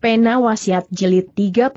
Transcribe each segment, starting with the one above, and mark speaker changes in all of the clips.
Speaker 1: Pena Wasiat Jilid 30.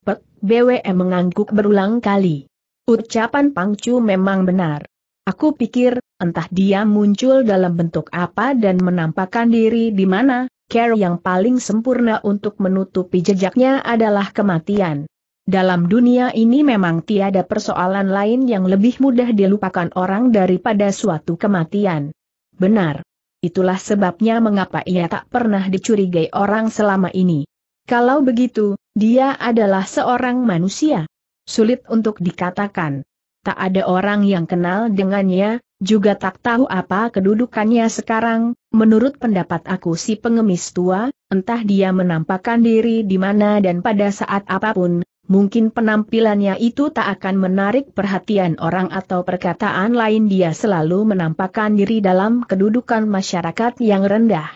Speaker 1: Pek, BWM mengangguk berulang kali. Ucapan Pangcu memang benar. Aku pikir, entah dia muncul dalam bentuk apa dan menampakkan diri di mana, care yang paling sempurna untuk menutupi jejaknya adalah kematian. Dalam dunia ini memang tiada persoalan lain yang lebih mudah dilupakan orang daripada suatu kematian. Benar, Itulah sebabnya mengapa ia tak pernah dicurigai orang selama ini. Kalau begitu, dia adalah seorang manusia. Sulit untuk dikatakan. Tak ada orang yang kenal dengannya, juga tak tahu apa kedudukannya sekarang, menurut pendapat aku si pengemis tua, entah dia menampakkan diri di mana dan pada saat apapun, mungkin penampilannya itu tak akan menarik perhatian orang atau perkataan lain dia selalu menampakkan diri dalam kedudukan masyarakat yang rendah.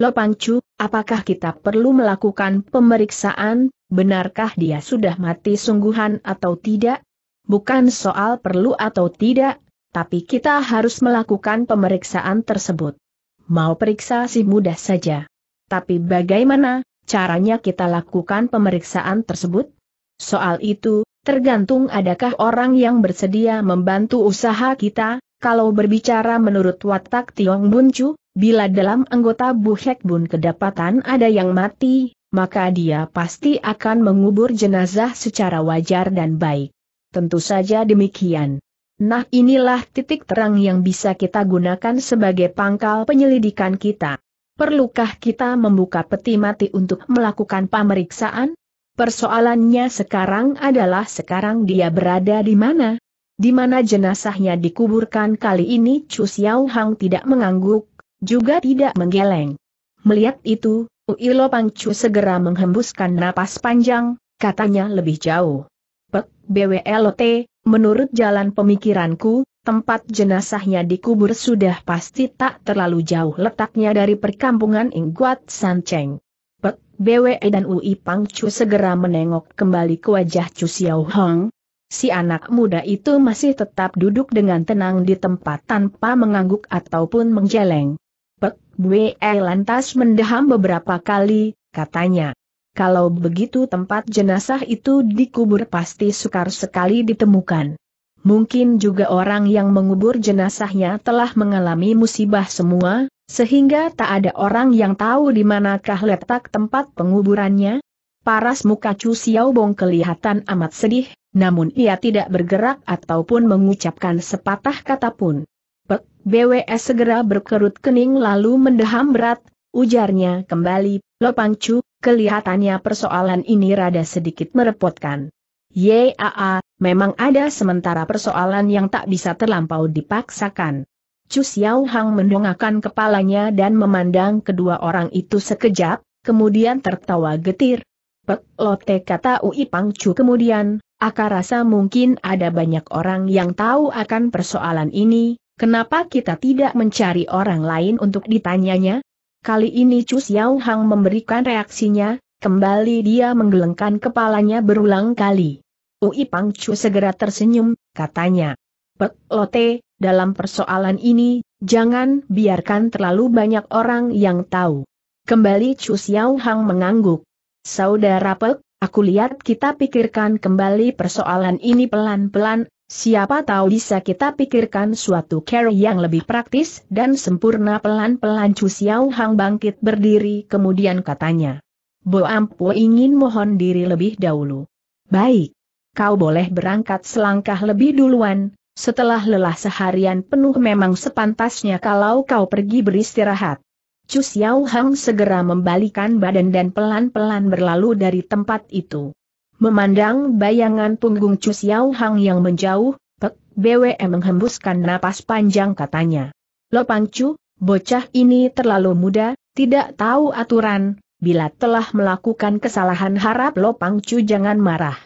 Speaker 1: Lopangcu, apakah kita perlu melakukan pemeriksaan, benarkah dia sudah mati sungguhan atau tidak? Bukan soal perlu atau tidak, tapi kita harus melakukan pemeriksaan tersebut. Mau periksa sih mudah saja. Tapi bagaimana, caranya kita lakukan pemeriksaan tersebut? Soal itu, tergantung adakah orang yang bersedia membantu usaha kita, kalau berbicara menurut watak Tiong Buncu, bila dalam anggota Bu Hek Bun kedapatan ada yang mati, maka dia pasti akan mengubur jenazah secara wajar dan baik. Tentu saja demikian. Nah inilah titik terang yang bisa kita gunakan sebagai pangkal penyelidikan kita. Perlukah kita membuka peti mati untuk melakukan pemeriksaan? Persoalannya sekarang adalah sekarang dia berada di mana? Di mana jenazahnya dikuburkan kali ini Chu Xiao Hang tidak mengangguk, juga tidak menggeleng. Melihat itu, Uilo Chu segera menghembuskan napas panjang, katanya lebih jauh. Pek, BWLT, menurut jalan pemikiranku, tempat jenazahnya dikubur sudah pasti tak terlalu jauh letaknya dari perkampungan Ingguat Cheng. Pek, BWE dan Ui Pang Chu segera menengok kembali ke wajah Chu Xiao Hong. Si anak muda itu masih tetap duduk dengan tenang di tempat tanpa mengangguk ataupun menjeleng. Pek, BWE lantas mendaham beberapa kali, katanya. Kalau begitu tempat jenazah itu dikubur pasti sukar sekali ditemukan mungkin juga orang yang mengubur jenazahnya telah mengalami musibah semua, sehingga tak ada orang yang tahu di manakah letak tempat penguburannya. Paras muka Chu Xiaobong kelihatan amat sedih, namun ia tidak bergerak ataupun mengucapkan sepatah kata pun. Pek, BWS segera berkerut kening lalu mendeham berat, ujarnya kembali, Lopang Chu, kelihatannya persoalan ini rada sedikit merepotkan. Yaa, ah, ah, memang ada sementara persoalan yang tak bisa terlampau dipaksakan. Chu Xiao Hang mendongakkan kepalanya dan memandang kedua orang itu sekejap, kemudian tertawa getir. Pek Lote kata Ui Pang Chu kemudian, Aku rasa mungkin ada banyak orang yang tahu akan persoalan ini, kenapa kita tidak mencari orang lain untuk ditanyanya? Kali ini Chu Xiao Hang memberikan reaksinya, Kembali dia menggelengkan kepalanya berulang kali. Ui Pangcu segera tersenyum, katanya. Pek Lote, dalam persoalan ini, jangan biarkan terlalu banyak orang yang tahu. Kembali Chu Xiao Hang mengangguk. Saudara Pek, aku lihat kita pikirkan kembali persoalan ini pelan-pelan, siapa tahu bisa kita pikirkan suatu cara yang lebih praktis dan sempurna pelan-pelan Chu Xiao Hang bangkit berdiri kemudian katanya. Bo Ampu ingin mohon diri lebih dahulu. Baik. Kau boleh berangkat selangkah lebih duluan, setelah lelah seharian penuh memang sepantasnya kalau kau pergi beristirahat. Chu Xiao Hang segera membalikan badan dan pelan-pelan berlalu dari tempat itu. Memandang bayangan punggung Chu Xiao Hang yang menjauh, Pek BWM menghembuskan napas panjang katanya. Lo Pangcu, bocah ini terlalu muda, tidak tahu aturan, bila telah melakukan kesalahan harap Lopang Cu jangan marah.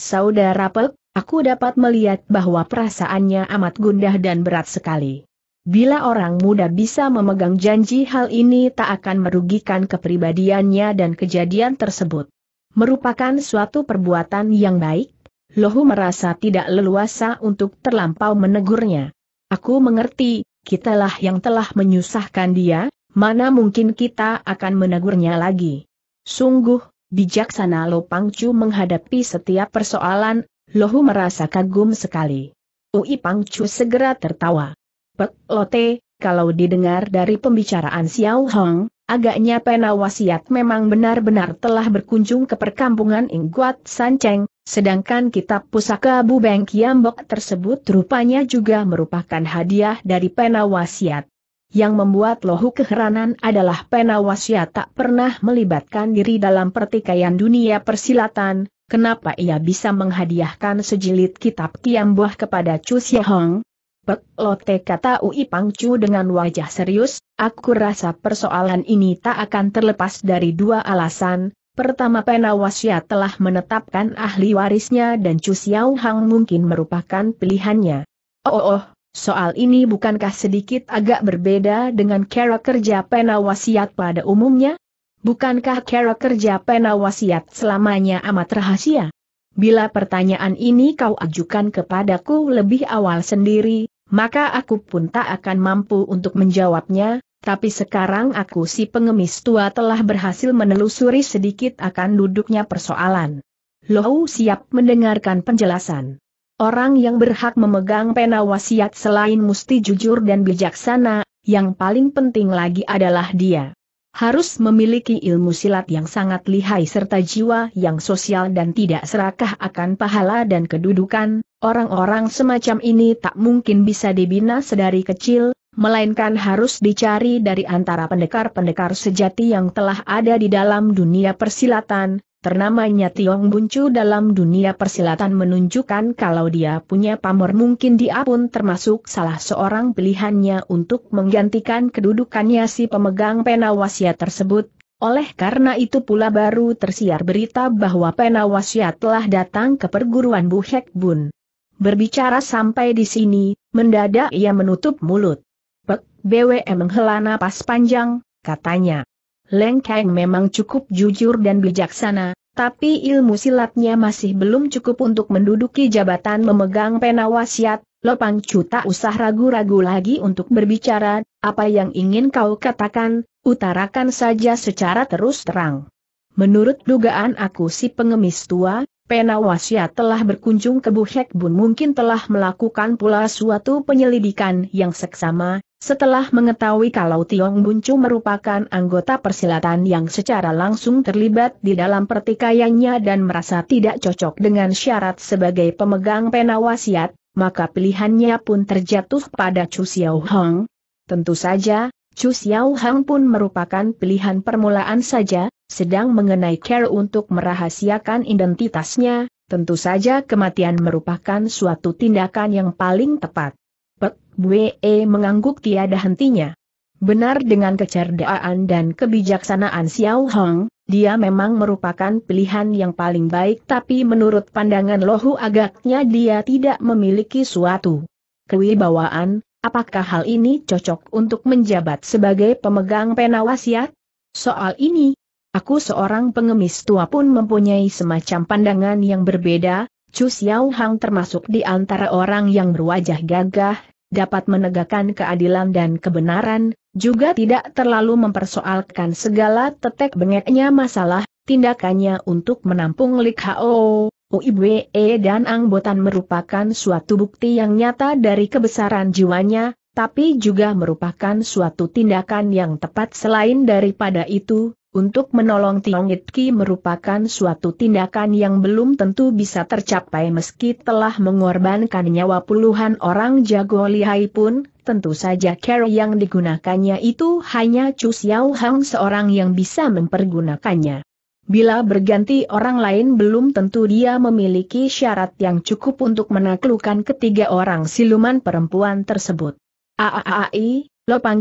Speaker 1: Saudara Pek, aku dapat melihat bahwa perasaannya amat gundah dan berat sekali. Bila orang muda bisa memegang janji hal ini tak akan merugikan kepribadiannya dan kejadian tersebut. Merupakan suatu perbuatan yang baik, Lohu merasa tidak leluasa untuk terlampau menegurnya. Aku mengerti, kitalah yang telah menyusahkan dia, mana mungkin kita akan menegurnya lagi. Sungguh, bijaksana Lo Pangcu menghadapi setiap persoalan, Lohu merasa kagum sekali. Ui Pangcu segera tertawa. Pek Lote, kalau didengar dari pembicaraan Xiao Hong, agaknya pena wasiat memang benar-benar telah berkunjung ke perkampungan Ingguat Sanceng, sedangkan kitab pusaka Bubeng Kiambok tersebut rupanya juga merupakan hadiah dari pena wasiat. Yang membuat Lohu keheranan adalah Penawasia tak pernah melibatkan diri dalam pertikaian dunia persilatan, kenapa ia bisa menghadiahkan sejilid kitab Kiambuah kepada Chu Hong? Pek Lote kata Ui Chu dengan wajah serius, aku rasa persoalan ini tak akan terlepas dari dua alasan, Pertama Penawasya telah menetapkan ahli warisnya dan Chu Xiaohang mungkin merupakan pilihannya. Oh, oh, oh Soal ini bukankah sedikit agak berbeda dengan cara kerja wasiat pada umumnya? Bukankah cara kerja wasiat selamanya amat rahasia? Bila pertanyaan ini kau ajukan kepadaku lebih awal sendiri, maka aku pun tak akan mampu untuk menjawabnya, tapi sekarang aku si pengemis tua telah berhasil menelusuri sedikit akan duduknya persoalan. Lohu siap mendengarkan penjelasan. Orang yang berhak memegang pena wasiat selain mesti jujur dan bijaksana, yang paling penting lagi adalah dia harus memiliki ilmu silat yang sangat lihai serta jiwa yang sosial dan tidak serakah akan pahala dan kedudukan, orang-orang semacam ini tak mungkin bisa dibina sedari kecil, melainkan harus dicari dari antara pendekar-pendekar sejati yang telah ada di dalam dunia persilatan, Ternamanya Tiong Buncu dalam dunia persilatan menunjukkan kalau dia punya pamor mungkin dia pun termasuk salah seorang pilihannya untuk menggantikan kedudukannya si pemegang pena wasiat tersebut. Oleh karena itu pula baru tersiar berita bahwa pena wasiat telah datang ke perguruan Bu Hek Bun. Berbicara sampai di sini, mendadak ia menutup mulut. Pek BWM menghela napas panjang, katanya. Leng Kang memang cukup jujur dan bijaksana, tapi ilmu silatnya masih belum cukup untuk menduduki jabatan memegang pena wasiat, Lopang Chu tak usah ragu-ragu lagi untuk berbicara, apa yang ingin kau katakan, utarakan saja secara terus terang. Menurut dugaan aku si pengemis tua, Penawasya telah berkunjung ke Bu Bun mungkin telah melakukan pula suatu penyelidikan yang seksama, setelah mengetahui kalau Tiong Buncu merupakan anggota persilatan yang secara langsung terlibat di dalam pertikaiannya dan merasa tidak cocok dengan syarat sebagai pemegang penawasiat, maka pilihannya pun terjatuh pada Chu Xiao Hong. Tentu saja, Chu Xiao Hung pun merupakan pilihan permulaan saja, sedang mengenai care untuk merahasiakan identitasnya, tentu saja kematian merupakan suatu tindakan yang paling tepat. Pek Bwe e, mengangguk tiada hentinya. Benar dengan kecerdaan dan kebijaksanaan Xiao Hong, dia memang merupakan pilihan yang paling baik tapi menurut pandangan Lohu agaknya dia tidak memiliki suatu kewibawaan, apakah hal ini cocok untuk menjabat sebagai pemegang pena wasiat? Soal ini, Aku seorang pengemis tua pun mempunyai semacam pandangan yang berbeda, Chu Xiao Hang termasuk di antara orang yang berwajah gagah, dapat menegakkan keadilan dan kebenaran, juga tidak terlalu mempersoalkan segala tetek bengeknya masalah, tindakannya untuk menampung Lik Hao, Uibe dan Botan merupakan suatu bukti yang nyata dari kebesaran jiwanya, tapi juga merupakan suatu tindakan yang tepat selain daripada itu, untuk menolong Tiongit Ki merupakan suatu tindakan yang belum tentu bisa tercapai meski telah mengorbankan nyawa puluhan orang jago lihai pun, tentu saja cara yang digunakannya itu hanya Chu Xiao Hang seorang yang bisa mempergunakannya. Bila berganti orang lain belum tentu dia memiliki syarat yang cukup untuk menaklukkan ketiga orang siluman perempuan tersebut. Aaai,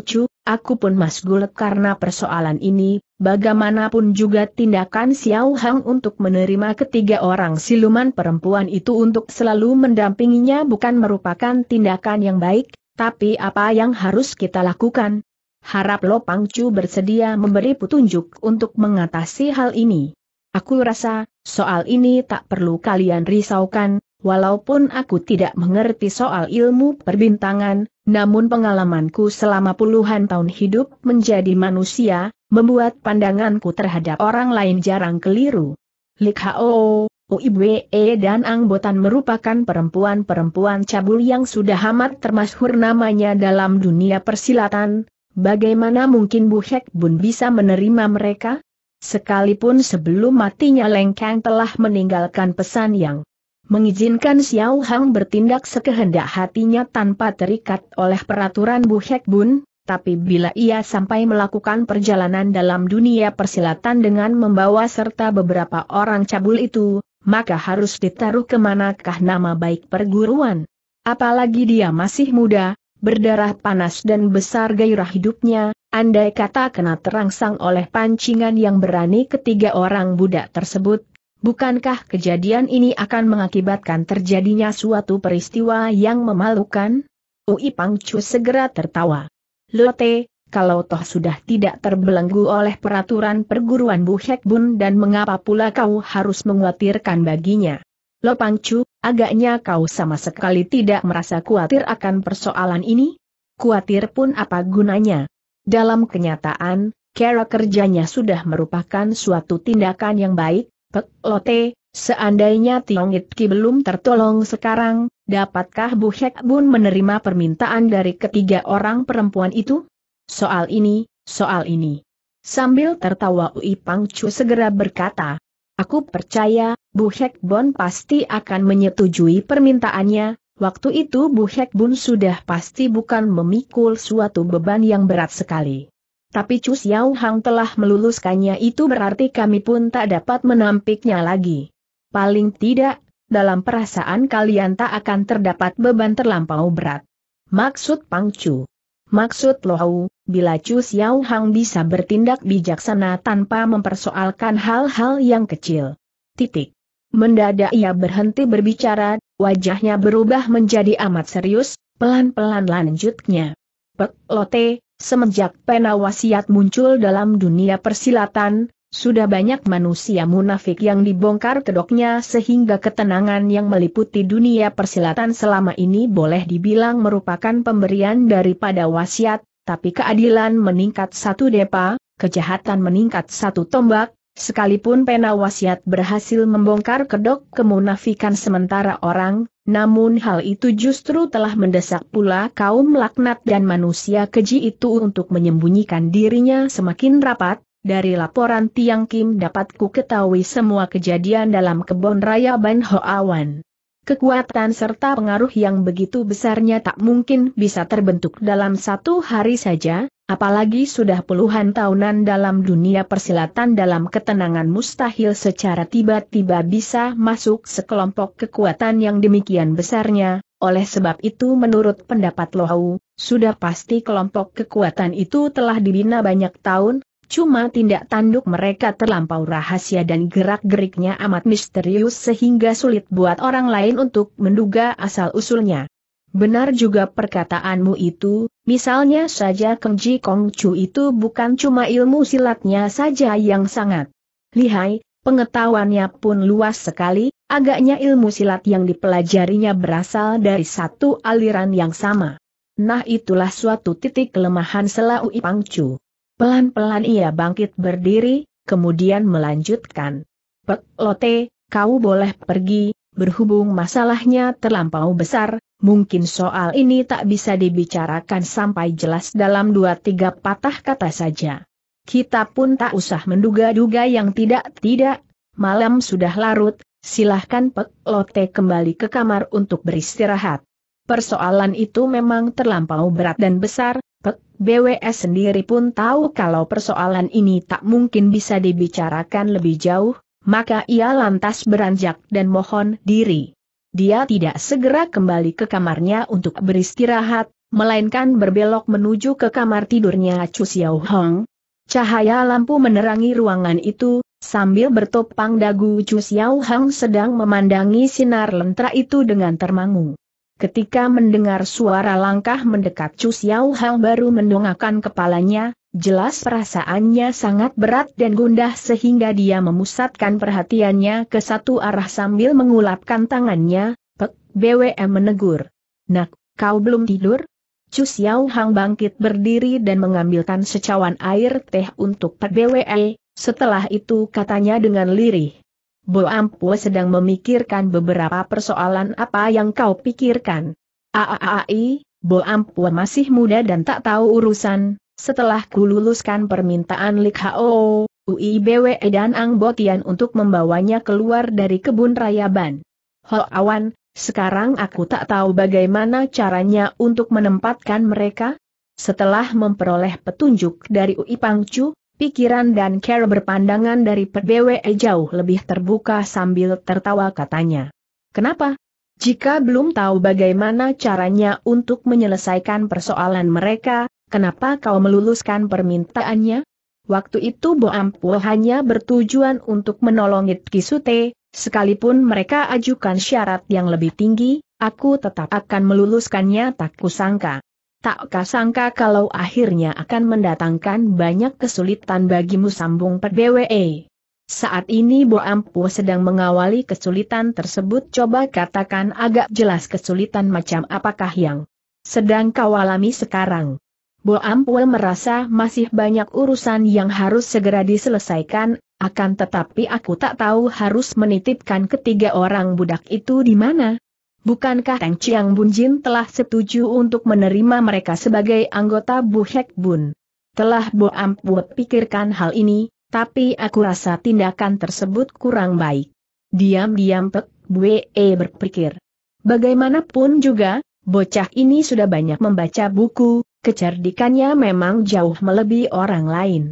Speaker 1: Chu, Aku pun masgul karena persoalan ini, bagaimanapun juga tindakan Xiao Hang untuk menerima ketiga orang siluman perempuan itu untuk selalu mendampinginya bukan merupakan tindakan yang baik, tapi apa yang harus kita lakukan? Harap Lo Chu bersedia memberi petunjuk untuk mengatasi hal ini. Aku rasa, soal ini tak perlu kalian risaukan, Walaupun aku tidak mengerti soal ilmu perbintangan, namun pengalamanku selama puluhan tahun hidup menjadi manusia, membuat pandanganku terhadap orang lain jarang keliru. Likhao, Uibwe e dan Angbotan merupakan perempuan-perempuan cabul yang sudah amat termasyhur namanya dalam dunia persilatan, bagaimana mungkin Bu Hek Bun bisa menerima mereka? Sekalipun sebelum matinya Lengkang telah meninggalkan pesan yang Mengizinkan Xiao Hang bertindak sekehendak hatinya tanpa terikat oleh peraturan Bu Hek Bun, tapi bila ia sampai melakukan perjalanan dalam dunia persilatan dengan membawa serta beberapa orang cabul itu, maka harus ditaruh kemanakah nama baik perguruan. Apalagi dia masih muda, berdarah panas dan besar gairah hidupnya, andai kata kena terangsang oleh pancingan yang berani ketiga orang budak tersebut, Bukankah kejadian ini akan mengakibatkan terjadinya suatu peristiwa yang memalukan? Ui Pangcu segera tertawa. Lote, kalau toh sudah tidak terbelenggu oleh peraturan perguruan Bu Hekbun dan mengapa pula kau harus mengkhawatirkan baginya? Lo Pangcu, agaknya kau sama sekali tidak merasa khawatir akan persoalan ini? Khawatir pun apa gunanya? Dalam kenyataan, cara kerjanya sudah merupakan suatu tindakan yang baik, Pek Lote, seandainya Tiongit Ki belum tertolong sekarang, dapatkah Bu Hek Bun menerima permintaan dari ketiga orang perempuan itu? Soal ini, soal ini. Sambil tertawa Ui Chu segera berkata, Aku percaya, Bu Hek Bun pasti akan menyetujui permintaannya, Waktu itu Bu Hek Bun sudah pasti bukan memikul suatu beban yang berat sekali. Tapi Chu Xiao Hang telah meluluskannya itu berarti kami pun tak dapat menampiknya lagi. Paling tidak, dalam perasaan kalian tak akan terdapat beban terlampau berat. Maksud Pang Chu. Maksud Lohau, bila Chu Xiao Hang bisa bertindak bijaksana tanpa mempersoalkan hal-hal yang kecil. Titik. Mendadak ia berhenti berbicara, wajahnya berubah menjadi amat serius, pelan-pelan lanjutnya. Pek Lote, Semenjak pena wasiat muncul dalam dunia persilatan, sudah banyak manusia munafik yang dibongkar kedoknya sehingga ketenangan yang meliputi dunia persilatan selama ini boleh dibilang merupakan pemberian daripada wasiat, tapi keadilan meningkat satu depa, kejahatan meningkat satu tombak, Sekalipun pena wasiat berhasil membongkar kedok kemunafikan sementara orang, namun hal itu justru telah mendesak pula kaum laknat dan manusia keji itu untuk menyembunyikan dirinya semakin rapat, dari laporan Tiang Kim dapat ku ketahui semua kejadian dalam kebon raya Ban Hoawan. Kekuatan serta pengaruh yang begitu besarnya tak mungkin bisa terbentuk dalam satu hari saja, Apalagi sudah puluhan tahunan dalam dunia persilatan dalam ketenangan mustahil secara tiba-tiba bisa masuk sekelompok kekuatan yang demikian besarnya, oleh sebab itu menurut pendapat Lohau, sudah pasti kelompok kekuatan itu telah dibina banyak tahun, cuma tindak tanduk mereka terlampau rahasia dan gerak-geriknya amat misterius sehingga sulit buat orang lain untuk menduga asal-usulnya. Benar juga perkataanmu itu, misalnya saja Kengji Kongcu itu bukan cuma ilmu silatnya saja yang sangat lihai, pengetahuannya pun luas sekali, agaknya ilmu silat yang dipelajarinya berasal dari satu aliran yang sama. Nah itulah suatu titik kelemahan Selau Ipangcu. Pelan-pelan ia bangkit berdiri, kemudian melanjutkan. Pek Lote, kau boleh pergi, berhubung masalahnya terlampau besar, mungkin soal ini tak bisa dibicarakan sampai jelas dalam dua tiga patah kata saja. Kita pun tak usah menduga-duga yang tidak-tidak, malam sudah larut, silahkan Pek Lote kembali ke kamar untuk beristirahat. Persoalan itu memang terlampau berat dan besar, Pek BWS sendiri pun tahu kalau persoalan ini tak mungkin bisa dibicarakan lebih jauh, maka ia lantas beranjak dan mohon diri dia tidak segera kembali ke kamarnya untuk beristirahat, melainkan berbelok menuju ke kamar tidurnya Chu Xiao Hong. Cahaya lampu menerangi ruangan itu, sambil bertopang dagu Chu Xiao Hong sedang memandangi sinar lentera itu dengan termangu. Ketika mendengar suara langkah mendekat Chu Xiao Hong baru mendongakkan kepalanya, Jelas perasaannya sangat berat dan gundah sehingga dia memusatkan perhatiannya ke satu arah sambil mengulapkan tangannya, Pek BWM menegur. Nak, kau belum tidur? Chu Xiao Hang bangkit berdiri dan mengambilkan secawan air teh untuk Pek BWM, e. setelah itu katanya dengan lirih. Bo Ampua sedang memikirkan beberapa persoalan apa yang kau pikirkan. Aaai, Bo Ampua masih muda dan tak tahu urusan, setelah kululuskan permintaan Lik Hao, UIBWE dan Ang Botian untuk membawanya keluar dari kebun raya Ban. Ho Awan, sekarang aku tak tahu bagaimana caranya untuk menempatkan mereka. Setelah memperoleh petunjuk dari UI Pangcu, pikiran dan Care berpandangan dari PBWE jauh lebih terbuka sambil tertawa katanya. Kenapa? Jika belum tahu bagaimana caranya untuk menyelesaikan persoalan mereka, kenapa kau meluluskan permintaannya? Waktu itu Bo Ampo hanya bertujuan untuk menolong It Kisute, sekalipun mereka ajukan syarat yang lebih tinggi, aku tetap akan meluluskannya tak kusangka. Tak kusangka kalau akhirnya akan mendatangkan banyak kesulitan bagimu sambung PBWE. Saat ini Bo sedang mengawali kesulitan tersebut coba katakan agak jelas kesulitan macam apakah yang sedang kau alami sekarang. Bo Ampul merasa masih banyak urusan yang harus segera diselesaikan, akan tetapi aku tak tahu harus menitipkan ketiga orang budak itu di mana. Bukankah Teng Chiang Bunjin telah setuju untuk menerima mereka sebagai anggota Bu Hek Bun? Telah Bo Ampul pikirkan hal ini, tapi aku rasa tindakan tersebut kurang baik. Diam-diam Pek Bue e berpikir. Bagaimanapun juga, bocah ini sudah banyak membaca buku, Kecerdikannya memang jauh melebihi orang lain.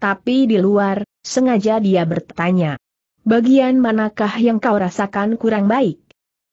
Speaker 1: Tapi di luar, sengaja dia bertanya. Bagian manakah yang kau rasakan kurang baik?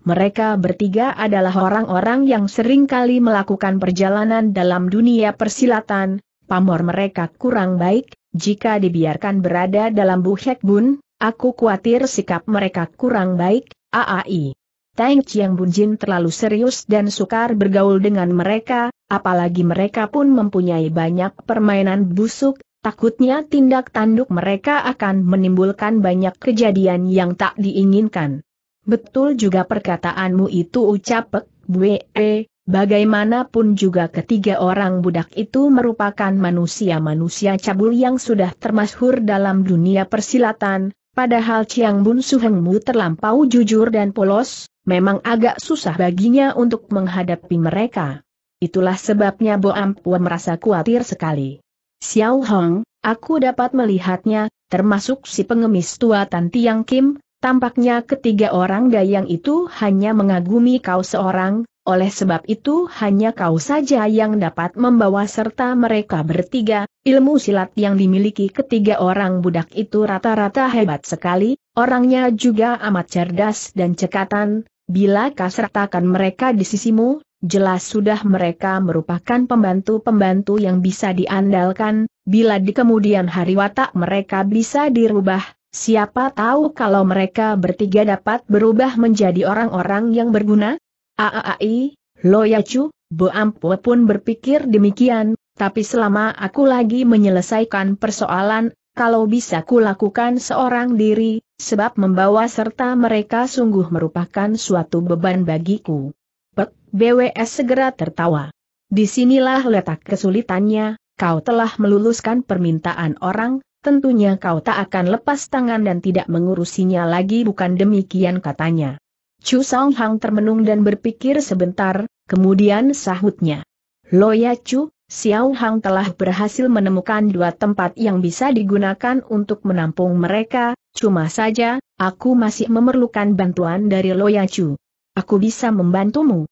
Speaker 1: Mereka bertiga adalah orang-orang yang sering kali melakukan perjalanan dalam dunia persilatan, pamor mereka kurang baik, jika dibiarkan berada dalam buhek bun, aku khawatir sikap mereka kurang baik, AAI. Tang Chiang Bunjin terlalu serius dan sukar bergaul dengan mereka, apalagi mereka pun mempunyai banyak permainan busuk, takutnya tindak tanduk mereka akan menimbulkan banyak kejadian yang tak diinginkan. Betul juga perkataanmu itu ucap Pek bagaimanapun juga ketiga orang budak itu merupakan manusia-manusia cabul yang sudah termasyhur dalam dunia persilatan, Padahal Chiang Bun Suhengmu terlampau jujur dan polos, memang agak susah baginya untuk menghadapi mereka. Itulah sebabnya Bo Ampua merasa khawatir sekali. Xiao Hong, aku dapat melihatnya, termasuk si pengemis tua Tan Tiang Kim, tampaknya ketiga orang dayang itu hanya mengagumi kau seorang, oleh sebab itu hanya kau saja yang dapat membawa serta mereka bertiga, ilmu silat yang dimiliki ketiga orang budak itu rata-rata hebat sekali, orangnya juga amat cerdas dan cekatan, bila kau sertakan mereka di sisimu, jelas sudah mereka merupakan pembantu-pembantu yang bisa diandalkan, bila di kemudian hari watak mereka bisa dirubah, siapa tahu kalau mereka bertiga dapat berubah menjadi orang-orang yang berguna? Aaai, Loyacu, Boampo pun berpikir demikian, tapi selama aku lagi menyelesaikan persoalan, kalau bisa kulakukan seorang diri, sebab membawa serta mereka sungguh merupakan suatu beban bagiku. Pek, BWS segera tertawa. Disinilah letak kesulitannya, kau telah meluluskan permintaan orang, tentunya kau tak akan lepas tangan dan tidak mengurusinya lagi bukan demikian katanya. Chu Song Hang termenung dan berpikir sebentar, kemudian sahutnya. Loya Chu, Xiao Hang telah berhasil menemukan dua tempat yang bisa digunakan untuk menampung mereka, cuma saja, aku masih memerlukan bantuan dari Loya Chu. Aku bisa membantumu.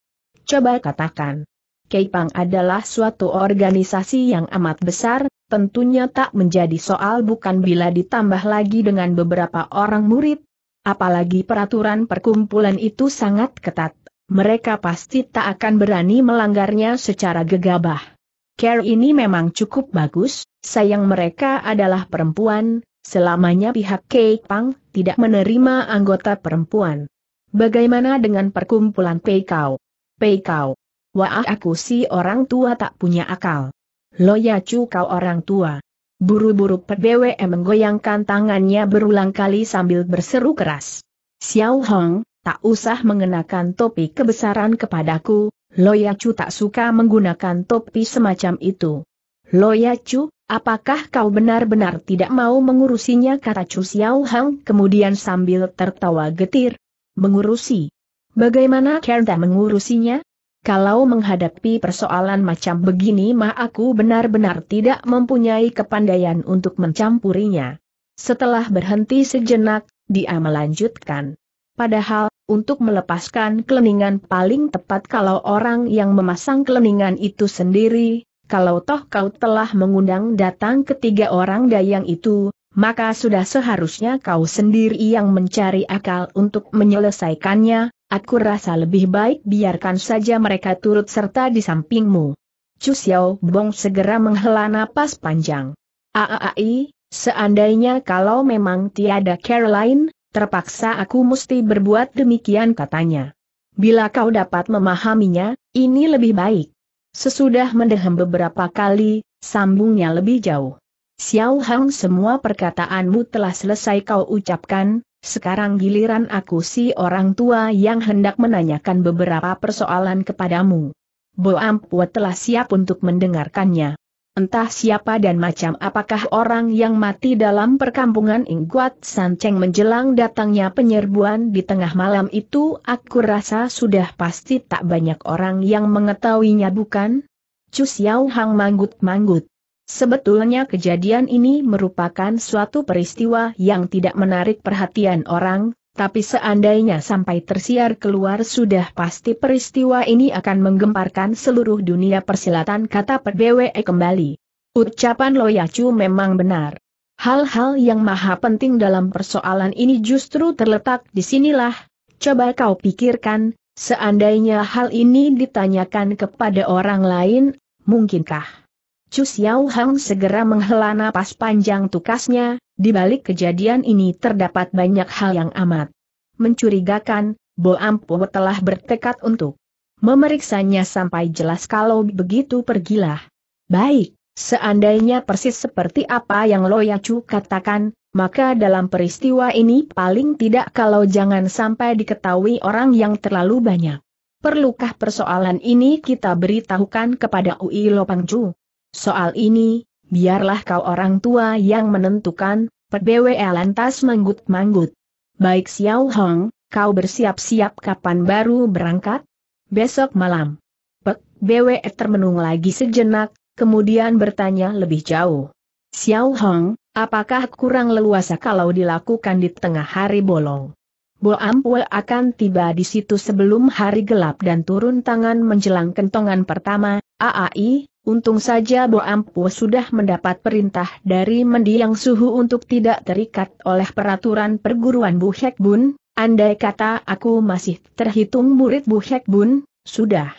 Speaker 1: Coba katakan. Keipang adalah suatu organisasi yang amat besar, tentunya tak menjadi soal bukan bila ditambah lagi dengan beberapa orang murid, apalagi peraturan perkumpulan itu sangat ketat. Mereka pasti tak akan berani melanggarnya secara gegabah. Care ini memang cukup bagus, sayang mereka adalah perempuan, selamanya pihak Kek Pang tidak menerima anggota perempuan. Bagaimana dengan perkumpulan Pei Kau? Pei Kau. Wah aku si orang tua tak punya akal. Loya Chu kau orang tua. Buru-buru PBWM menggoyangkan tangannya berulang kali sambil berseru keras. Xiao Hong, tak usah mengenakan topi kebesaran kepadaku, Loya Chu tak suka menggunakan topi semacam itu. Loya Chu, apakah kau benar-benar tidak mau mengurusinya kata Chu Xiao Hong kemudian sambil tertawa getir? Mengurusi? Bagaimana Kerta mengurusinya? Kalau menghadapi persoalan macam begini mah aku benar-benar tidak mempunyai kepandaian untuk mencampurinya. Setelah berhenti sejenak, dia melanjutkan. Padahal, untuk melepaskan keleningan paling tepat kalau orang yang memasang keleningan itu sendiri, kalau toh kau telah mengundang datang ketiga orang dayang itu, maka sudah seharusnya kau sendiri yang mencari akal untuk menyelesaikannya, Aku rasa lebih baik biarkan saja mereka turut serta di sampingmu. Chu Xiao Bong segera menghela napas panjang. Aai, seandainya kalau memang tiada Caroline, terpaksa aku mesti berbuat demikian katanya. Bila kau dapat memahaminya, ini lebih baik. Sesudah mendehem beberapa kali, sambungnya lebih jauh. Xiao Hang semua perkataanmu telah selesai kau ucapkan, sekarang giliran aku si orang tua yang hendak menanyakan beberapa persoalan kepadamu. Boampua telah siap untuk mendengarkannya. Entah siapa dan macam apakah orang yang mati dalam perkampungan Ingguat Sanceng menjelang datangnya penyerbuan di tengah malam itu aku rasa sudah pasti tak banyak orang yang mengetahuinya bukan? Cus Yau Hang manggut-manggut. Sebetulnya kejadian ini merupakan suatu peristiwa yang tidak menarik perhatian orang, tapi seandainya sampai tersiar keluar sudah pasti peristiwa ini akan menggemparkan seluruh dunia persilatan kata PBWE kembali. Ucapan Loyacu memang benar. Hal-hal yang maha penting dalam persoalan ini justru terletak di sinilah, coba kau pikirkan, seandainya hal ini ditanyakan kepada orang lain, mungkinkah? Chu Xiao Hang segera menghela napas panjang tukasnya, di balik kejadian ini terdapat banyak hal yang amat mencurigakan, Bo Ampo telah bertekad untuk memeriksanya sampai jelas kalau begitu pergilah. Baik, seandainya persis seperti apa yang Lo ya Chu katakan, maka dalam peristiwa ini paling tidak kalau jangan sampai diketahui orang yang terlalu banyak. Perlukah persoalan ini kita beritahukan kepada Ui Lopangju? Soal ini, biarlah kau orang tua yang menentukan, Pet lantas manggut-manggut. Baik Xiao Hong, kau bersiap-siap kapan baru berangkat? Besok malam. Pek BWE termenung lagi sejenak, kemudian bertanya lebih jauh. Xiao Hong, apakah kurang leluasa kalau dilakukan di tengah hari bolong? Bo Ampue akan tiba di situ sebelum hari gelap dan turun tangan menjelang kentongan pertama, AAI, Untung saja Bo Ampu sudah mendapat perintah dari mendiang suhu untuk tidak terikat oleh peraturan perguruan Bu Hek Bun, andai kata aku masih terhitung murid Bu Hek Bun, sudah.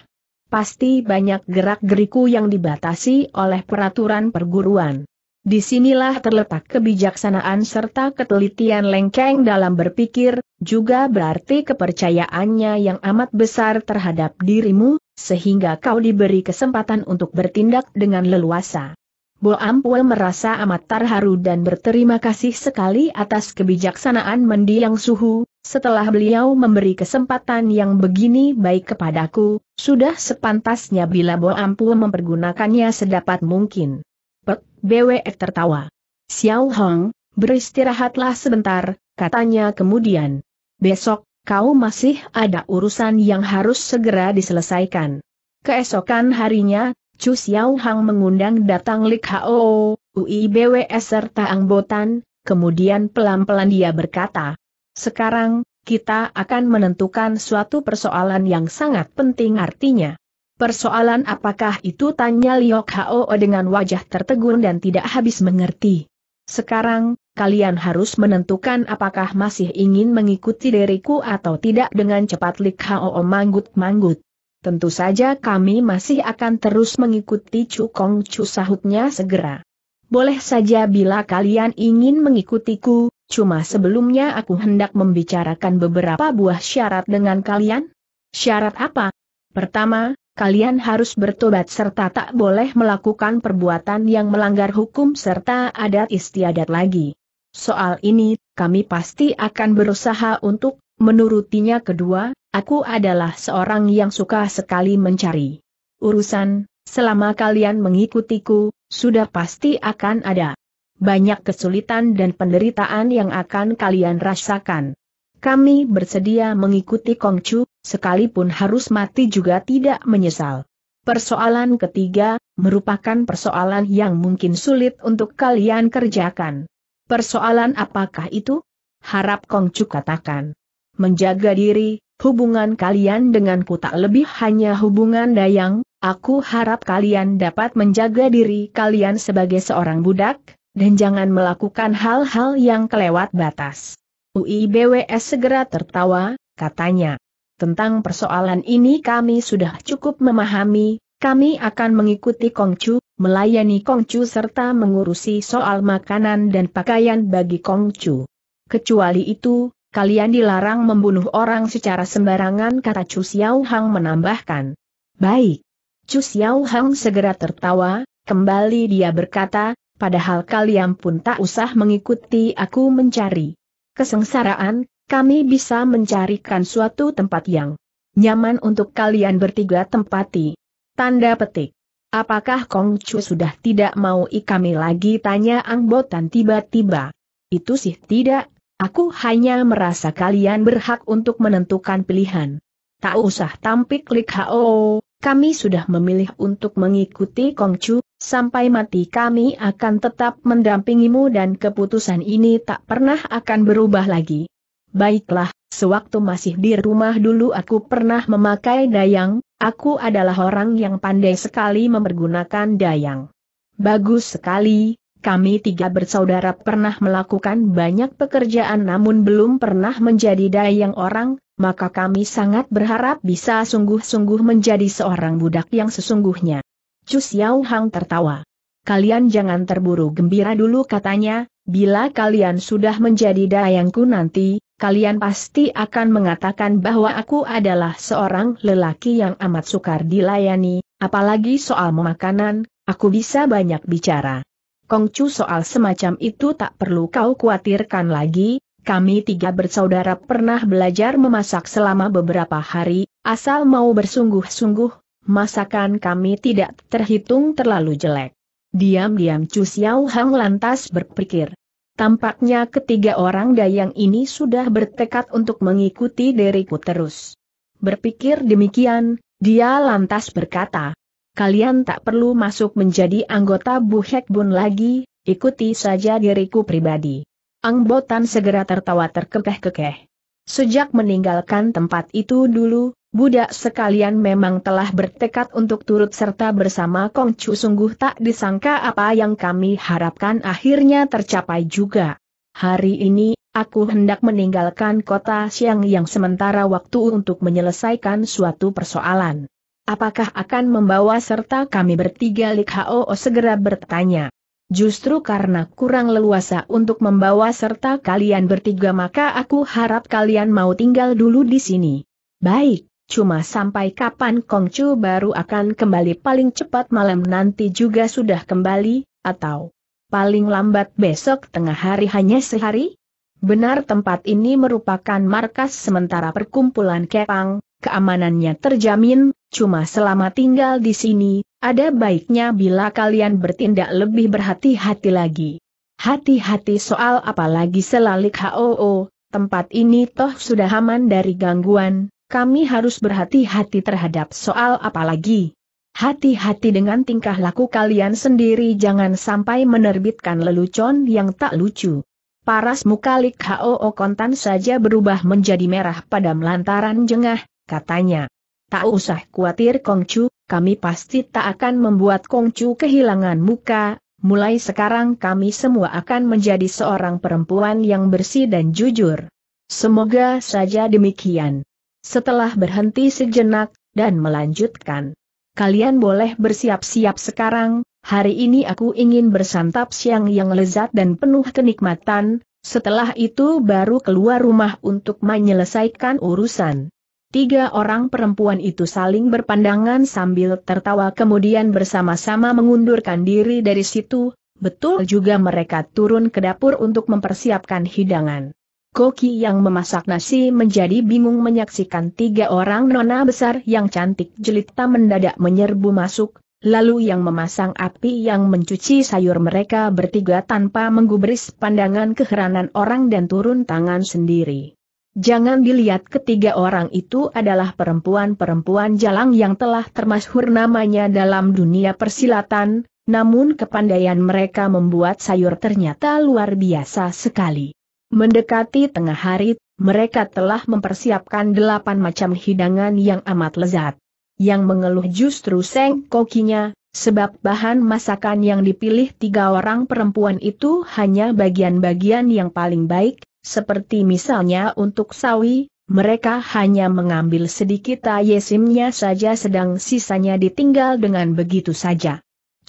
Speaker 1: Pasti banyak gerak-geriku yang dibatasi oleh peraturan perguruan. Disinilah terletak kebijaksanaan serta ketelitian lengkeng dalam berpikir, juga berarti kepercayaannya yang amat besar terhadap dirimu, sehingga kau diberi kesempatan untuk bertindak dengan leluasa. Bo Ampul merasa amat terharu dan berterima kasih sekali atas kebijaksanaan mendiang suhu, setelah beliau memberi kesempatan yang begini baik kepadaku, sudah sepantasnya bila Bo Ampul mempergunakannya sedapat mungkin. Pek, BWF tertawa. Xiao Hong, beristirahatlah sebentar, katanya kemudian. Besok, kau masih ada urusan yang harus segera diselesaikan. Keesokan harinya, Chu Xiao Hang mengundang datang Lik Hao, UIBWS serta Botan, kemudian pelan-pelan dia berkata, sekarang, kita akan menentukan suatu persoalan yang sangat penting artinya. Persoalan apakah itu tanya Liok Hao dengan wajah tertegun dan tidak habis mengerti. Sekarang, kalian harus menentukan apakah masih ingin mengikuti diriku atau tidak dengan cepat Lik Hao manggut-manggut. Tentu saja kami masih akan terus mengikuti Cukong Kong sahutnya segera. Boleh saja bila kalian ingin mengikutiku, cuma sebelumnya aku hendak membicarakan beberapa buah syarat dengan kalian. Syarat apa? Pertama, kalian harus bertobat serta tak boleh melakukan perbuatan yang melanggar hukum serta adat istiadat lagi. Soal ini, kami pasti akan berusaha untuk, menurutinya kedua, aku adalah seorang yang suka sekali mencari urusan, selama kalian mengikutiku, sudah pasti akan ada banyak kesulitan dan penderitaan yang akan kalian rasakan. Kami bersedia mengikuti Kongcu, sekalipun harus mati juga tidak menyesal. Persoalan ketiga, merupakan persoalan yang mungkin sulit untuk kalian kerjakan. Persoalan apakah itu? Harap Kongcu katakan. Menjaga diri, hubungan kalian denganku tak lebih hanya hubungan dayang, aku harap kalian dapat menjaga diri kalian sebagai seorang budak, dan jangan melakukan hal-hal yang kelewat batas. UIBWS segera tertawa, katanya. Tentang persoalan ini kami sudah cukup memahami, kami akan mengikuti Kongcu, melayani Kongcu serta mengurusi soal makanan dan pakaian bagi Kongcu. Kecuali itu, kalian dilarang membunuh orang secara sembarangan kata Chu Xiao Hang menambahkan. Baik. Chu Xiao Hang segera tertawa, kembali dia berkata, padahal kalian pun tak usah mengikuti aku mencari kesengsaraan, kami bisa mencarikan suatu tempat yang nyaman untuk kalian bertiga tempati. Tanda petik. Apakah Kong Chu sudah tidak mau ikami lagi? Tanya Angbotan tiba-tiba. Itu sih tidak, aku hanya merasa kalian berhak untuk menentukan pilihan. Tak usah tampik klik HO, kami sudah memilih untuk mengikuti Kong Chu, sampai mati kami akan tetap mendampingimu dan keputusan ini tak pernah akan berubah lagi. Baiklah, sewaktu masih di rumah dulu aku pernah memakai dayang, Aku adalah orang yang pandai sekali mempergunakan dayang. Bagus sekali, kami tiga bersaudara pernah melakukan banyak pekerjaan namun belum pernah menjadi dayang orang, maka kami sangat berharap bisa sungguh-sungguh menjadi seorang budak yang sesungguhnya. Chu Xiao Hang tertawa. Kalian jangan terburu gembira dulu katanya, bila kalian sudah menjadi dayangku nanti, kalian pasti akan mengatakan bahwa aku adalah seorang lelaki yang amat sukar dilayani, apalagi soal makanan, aku bisa banyak bicara. Kongcu soal semacam itu tak perlu kau khawatirkan lagi, kami tiga bersaudara pernah belajar memasak selama beberapa hari, asal mau bersungguh-sungguh, masakan kami tidak terhitung terlalu jelek. Diam-diam Cu Xiao Hang lantas berpikir, Tampaknya ketiga orang dayang ini sudah bertekad untuk mengikuti deriku terus. Berpikir demikian, dia lantas berkata, Kalian tak perlu masuk menjadi anggota Buhek Bun lagi, ikuti saja deriku pribadi. Angbotan segera tertawa terkekeh-kekeh. Sejak meninggalkan tempat itu dulu, Budak sekalian memang telah bertekad untuk turut serta bersama Kong Chu sungguh tak disangka apa yang kami harapkan akhirnya tercapai juga. Hari ini, aku hendak meninggalkan kota Siang yang sementara waktu untuk menyelesaikan suatu persoalan. Apakah akan membawa serta kami bertiga Lik Hao segera bertanya. Justru karena kurang leluasa untuk membawa serta kalian bertiga maka aku harap kalian mau tinggal dulu di sini. Baik, cuma sampai kapan Kongcu baru akan kembali paling cepat malam nanti juga sudah kembali, atau paling lambat besok tengah hari hanya sehari? Benar tempat ini merupakan markas sementara perkumpulan Kepang, keamanannya terjamin, cuma selama tinggal di sini, ada baiknya bila kalian bertindak lebih berhati-hati lagi. Hati-hati soal apalagi selalik HOO, tempat ini toh sudah aman dari gangguan, kami harus berhati-hati terhadap soal apalagi. Hati-hati dengan tingkah laku kalian sendiri jangan sampai menerbitkan lelucon yang tak lucu. Paras muka Lik Hoo kontan saja berubah menjadi merah pada melantaran jengah, katanya. Tak usah khawatir Kongcu, kami pasti tak akan membuat Kongcu kehilangan muka, mulai sekarang kami semua akan menjadi seorang perempuan yang bersih dan jujur. Semoga saja demikian. Setelah berhenti sejenak, dan melanjutkan. Kalian boleh bersiap-siap sekarang, hari ini aku ingin bersantap siang yang lezat dan penuh kenikmatan, setelah itu baru keluar rumah untuk menyelesaikan urusan. Tiga orang perempuan itu saling berpandangan sambil tertawa kemudian bersama-sama mengundurkan diri dari situ, betul juga mereka turun ke dapur untuk mempersiapkan hidangan. Koki yang memasak nasi menjadi bingung menyaksikan tiga orang nona besar yang cantik jelita mendadak menyerbu masuk, lalu yang memasang api yang mencuci sayur mereka bertiga tanpa menggubris pandangan keheranan orang dan turun tangan sendiri. Jangan dilihat ketiga orang itu adalah perempuan-perempuan jalang yang telah termasyhur namanya dalam dunia persilatan, namun kepandaian mereka membuat sayur ternyata luar biasa sekali. Mendekati tengah hari, mereka telah mempersiapkan delapan macam hidangan yang amat lezat. Yang mengeluh justru Seng Kokinya, sebab bahan masakan yang dipilih tiga orang perempuan itu hanya bagian-bagian yang paling baik, seperti misalnya untuk sawi, mereka hanya mengambil sedikit ayesimnya saja sedang sisanya ditinggal dengan begitu saja.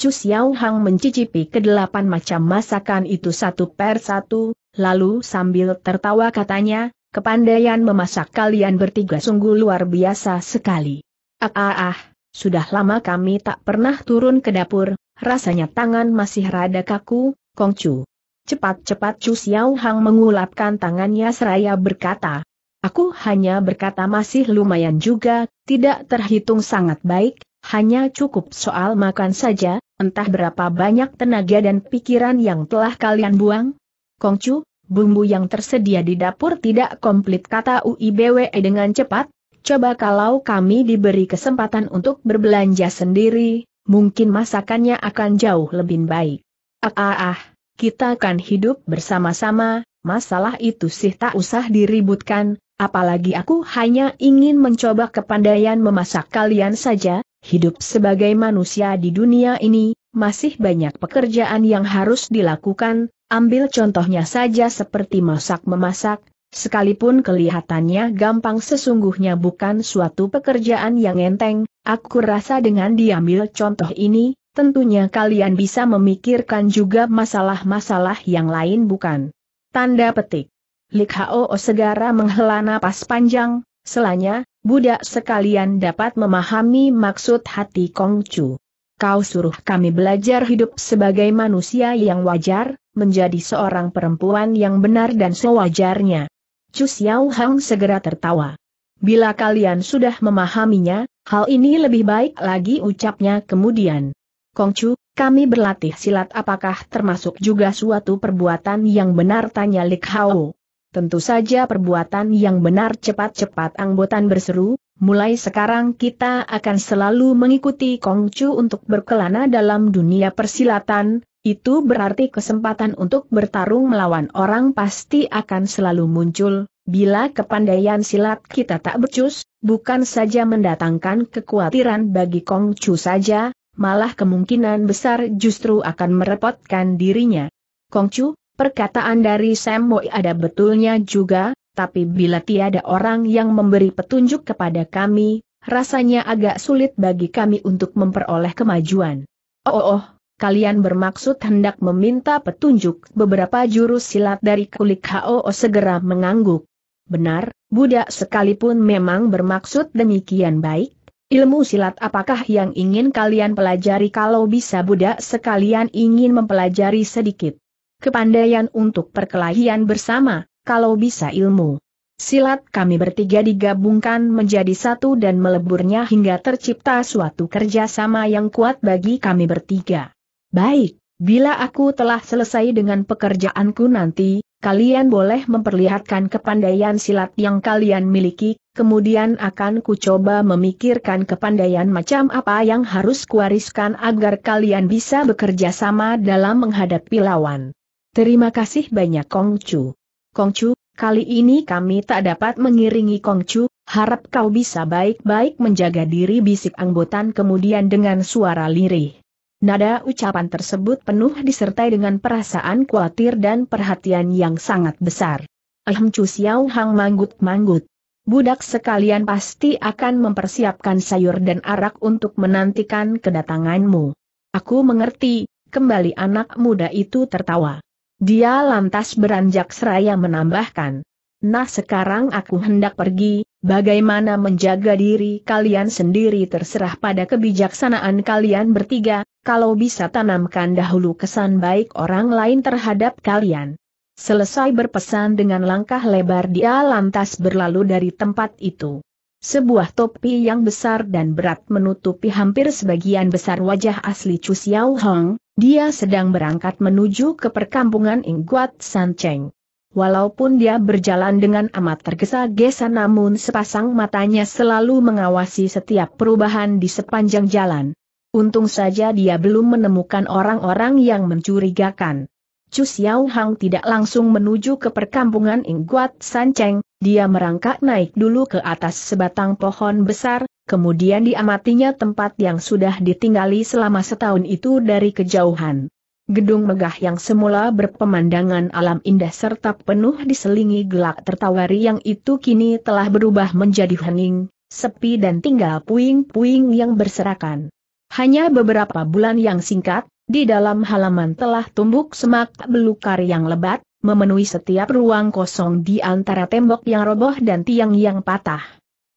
Speaker 1: Chu Xiao Hang mencicipi kedelapan macam masakan itu satu per satu, lalu sambil tertawa katanya, kepandaian memasak kalian bertiga sungguh luar biasa sekali. Ah ah ah, sudah lama kami tak pernah turun ke dapur, rasanya tangan masih rada kaku, Kong Chu. Cepat-cepat Chu Xiao Hang mengulapkan tangannya seraya berkata, Aku hanya berkata masih lumayan juga, tidak terhitung sangat baik, hanya cukup soal makan saja, entah berapa banyak tenaga dan pikiran yang telah kalian buang? Kongcu, bumbu yang tersedia di dapur tidak komplit kata UIBWE dengan cepat, coba kalau kami diberi kesempatan untuk berbelanja sendiri, mungkin masakannya akan jauh lebih baik. Ah ah ah, kita akan hidup bersama-sama, masalah itu sih tak usah diributkan, apalagi aku hanya ingin mencoba kepandaian memasak kalian saja, Hidup sebagai manusia di dunia ini, masih banyak pekerjaan yang harus dilakukan, ambil contohnya saja seperti masak-memasak, Sekalipun kelihatannya gampang sesungguhnya bukan suatu pekerjaan yang enteng, aku rasa dengan diambil contoh ini, tentunya kalian bisa memikirkan juga masalah-masalah yang lain bukan? Tanda petik. Likhao segara menghela napas panjang, selanya, budak sekalian dapat memahami maksud hati Kongcu. Kau suruh kami belajar hidup sebagai manusia yang wajar, menjadi seorang perempuan yang benar dan sewajarnya. Chu Xiao Hang segera tertawa. Bila kalian sudah memahaminya, hal ini lebih baik lagi ucapnya kemudian. Kongcu, kami berlatih silat apakah termasuk juga suatu perbuatan yang benar tanya Lik Hao. Tentu saja perbuatan yang benar cepat-cepat angbotan berseru, mulai sekarang kita akan selalu mengikuti Kongcu untuk berkelana dalam dunia persilatan, itu berarti kesempatan untuk bertarung melawan orang pasti akan selalu muncul, bila kepandaian silat kita tak becus, bukan saja mendatangkan kekhawatiran bagi Kongcu saja, malah kemungkinan besar justru akan merepotkan dirinya. Kongcu, Perkataan dari Semboi ada betulnya juga, tapi bila tiada orang yang memberi petunjuk kepada kami, rasanya agak sulit bagi kami untuk memperoleh kemajuan. Oh, oh, oh kalian bermaksud hendak meminta petunjuk beberapa jurus silat dari kulik HO segera mengangguk. Benar, budak sekalipun memang bermaksud demikian baik, ilmu silat apakah yang ingin kalian pelajari kalau bisa budak sekalian ingin mempelajari sedikit kepandaian untuk perkelahian bersama, kalau bisa ilmu. Silat kami bertiga digabungkan menjadi satu dan meleburnya hingga tercipta suatu kerjasama yang kuat bagi kami bertiga. Baik, bila aku telah selesai dengan pekerjaanku nanti, kalian boleh memperlihatkan kepandaian silat yang kalian miliki, kemudian akan kucoba memikirkan kepandaian macam apa yang harus kuwariskan agar kalian bisa bekerja sama dalam menghadapi lawan. Terima kasih banyak Kongcu. Kongcu, kali ini kami tak dapat mengiringi Kongcu, harap kau bisa baik-baik menjaga diri bisik angbotan kemudian dengan suara lirih. Nada ucapan tersebut penuh disertai dengan perasaan khawatir dan perhatian yang sangat besar. Ahem Chu Xiao Hang manggut-manggut. Budak sekalian pasti akan mempersiapkan sayur dan arak untuk menantikan kedatanganmu. Aku mengerti, kembali anak muda itu tertawa. Dia lantas beranjak seraya menambahkan. Nah sekarang aku hendak pergi, bagaimana menjaga diri kalian sendiri terserah pada kebijaksanaan kalian bertiga, kalau bisa tanamkan dahulu kesan baik orang lain terhadap kalian. Selesai berpesan dengan langkah lebar dia lantas berlalu dari tempat itu. Sebuah topi yang besar dan berat menutupi hampir sebagian besar wajah asli Chu Xiao Hong, dia sedang berangkat menuju ke perkampungan Ingguat San Cheng. Walaupun dia berjalan dengan amat tergesa-gesa namun sepasang matanya selalu mengawasi setiap perubahan di sepanjang jalan. Untung saja dia belum menemukan orang-orang yang mencurigakan. Chu Xiao tidak langsung menuju ke perkampungan Ingguat Sanceng, dia merangkak naik dulu ke atas sebatang pohon besar, kemudian diamatinya tempat yang sudah ditinggali selama setahun itu dari kejauhan. Gedung megah yang semula berpemandangan alam indah serta penuh diselingi gelak tertawari yang itu kini telah berubah menjadi hening, sepi dan tinggal puing-puing yang berserakan. Hanya beberapa bulan yang singkat, di dalam halaman telah tumbuk semak belukar yang lebat, memenuhi setiap ruang kosong di antara tembok yang roboh dan tiang yang patah.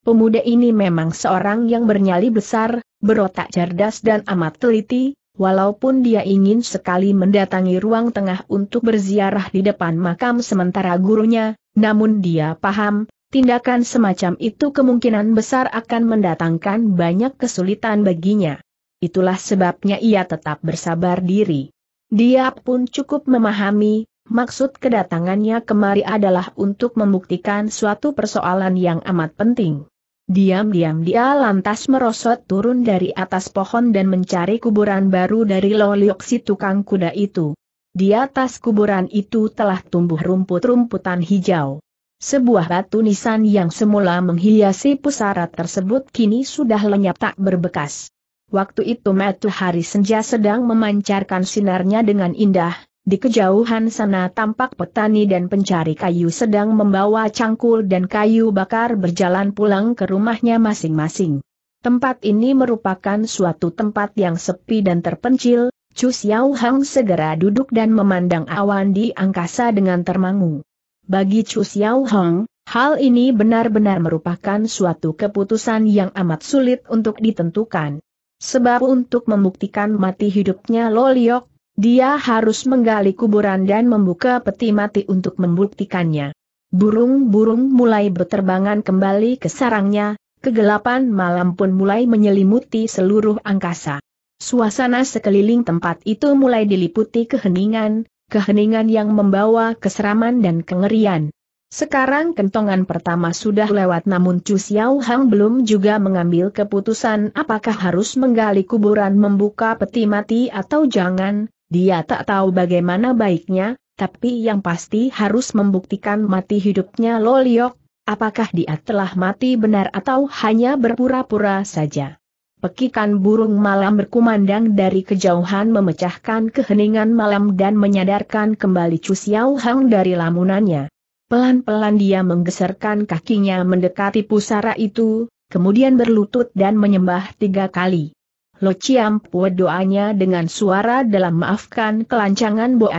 Speaker 1: Pemuda ini memang seorang yang bernyali besar, berotak cerdas dan amat teliti, walaupun dia ingin sekali mendatangi ruang tengah untuk berziarah di depan makam sementara gurunya, namun dia paham, tindakan semacam itu kemungkinan besar akan mendatangkan banyak kesulitan baginya itulah sebabnya ia tetap bersabar diri. Dia pun cukup memahami, maksud kedatangannya kemari adalah untuk membuktikan suatu persoalan yang amat penting. Diam-diam dia lantas merosot turun dari atas pohon dan mencari kuburan baru dari Loliok si tukang kuda itu. Di atas kuburan itu telah tumbuh rumput-rumputan hijau. Sebuah batu nisan yang semula menghiasi pusara tersebut kini sudah lenyap tak berbekas. Waktu itu matahari senja sedang memancarkan sinarnya dengan indah, di kejauhan sana tampak petani dan pencari kayu sedang membawa cangkul dan kayu bakar berjalan pulang ke rumahnya masing-masing. Tempat ini merupakan suatu tempat yang sepi dan terpencil, Chu Xiao Hang segera duduk dan memandang awan di angkasa dengan termangu. Bagi Chu Xiao Hang, hal ini benar-benar merupakan suatu keputusan yang amat sulit untuk ditentukan. Sebab untuk membuktikan mati hidupnya Loliok, dia harus menggali kuburan dan membuka peti mati untuk membuktikannya. Burung-burung mulai berterbangan kembali ke sarangnya, kegelapan malam pun mulai menyelimuti seluruh angkasa. Suasana sekeliling tempat itu mulai diliputi keheningan, keheningan yang membawa keseraman dan kengerian. Sekarang kentongan pertama sudah lewat namun Chu Xiao Hang belum juga mengambil keputusan apakah harus menggali kuburan membuka peti mati atau jangan, dia tak tahu bagaimana baiknya, tapi yang pasti harus membuktikan mati hidupnya Loliok, apakah dia telah mati benar atau hanya berpura-pura saja. Pekikan burung malam berkumandang dari kejauhan memecahkan keheningan malam dan menyadarkan kembali Chu Xiao Hang dari lamunannya. Pelan-pelan dia menggeserkan kakinya mendekati pusara itu, kemudian berlutut dan menyembah tiga kali. Lo Pua doanya dengan suara dalam maafkan kelancangan Bo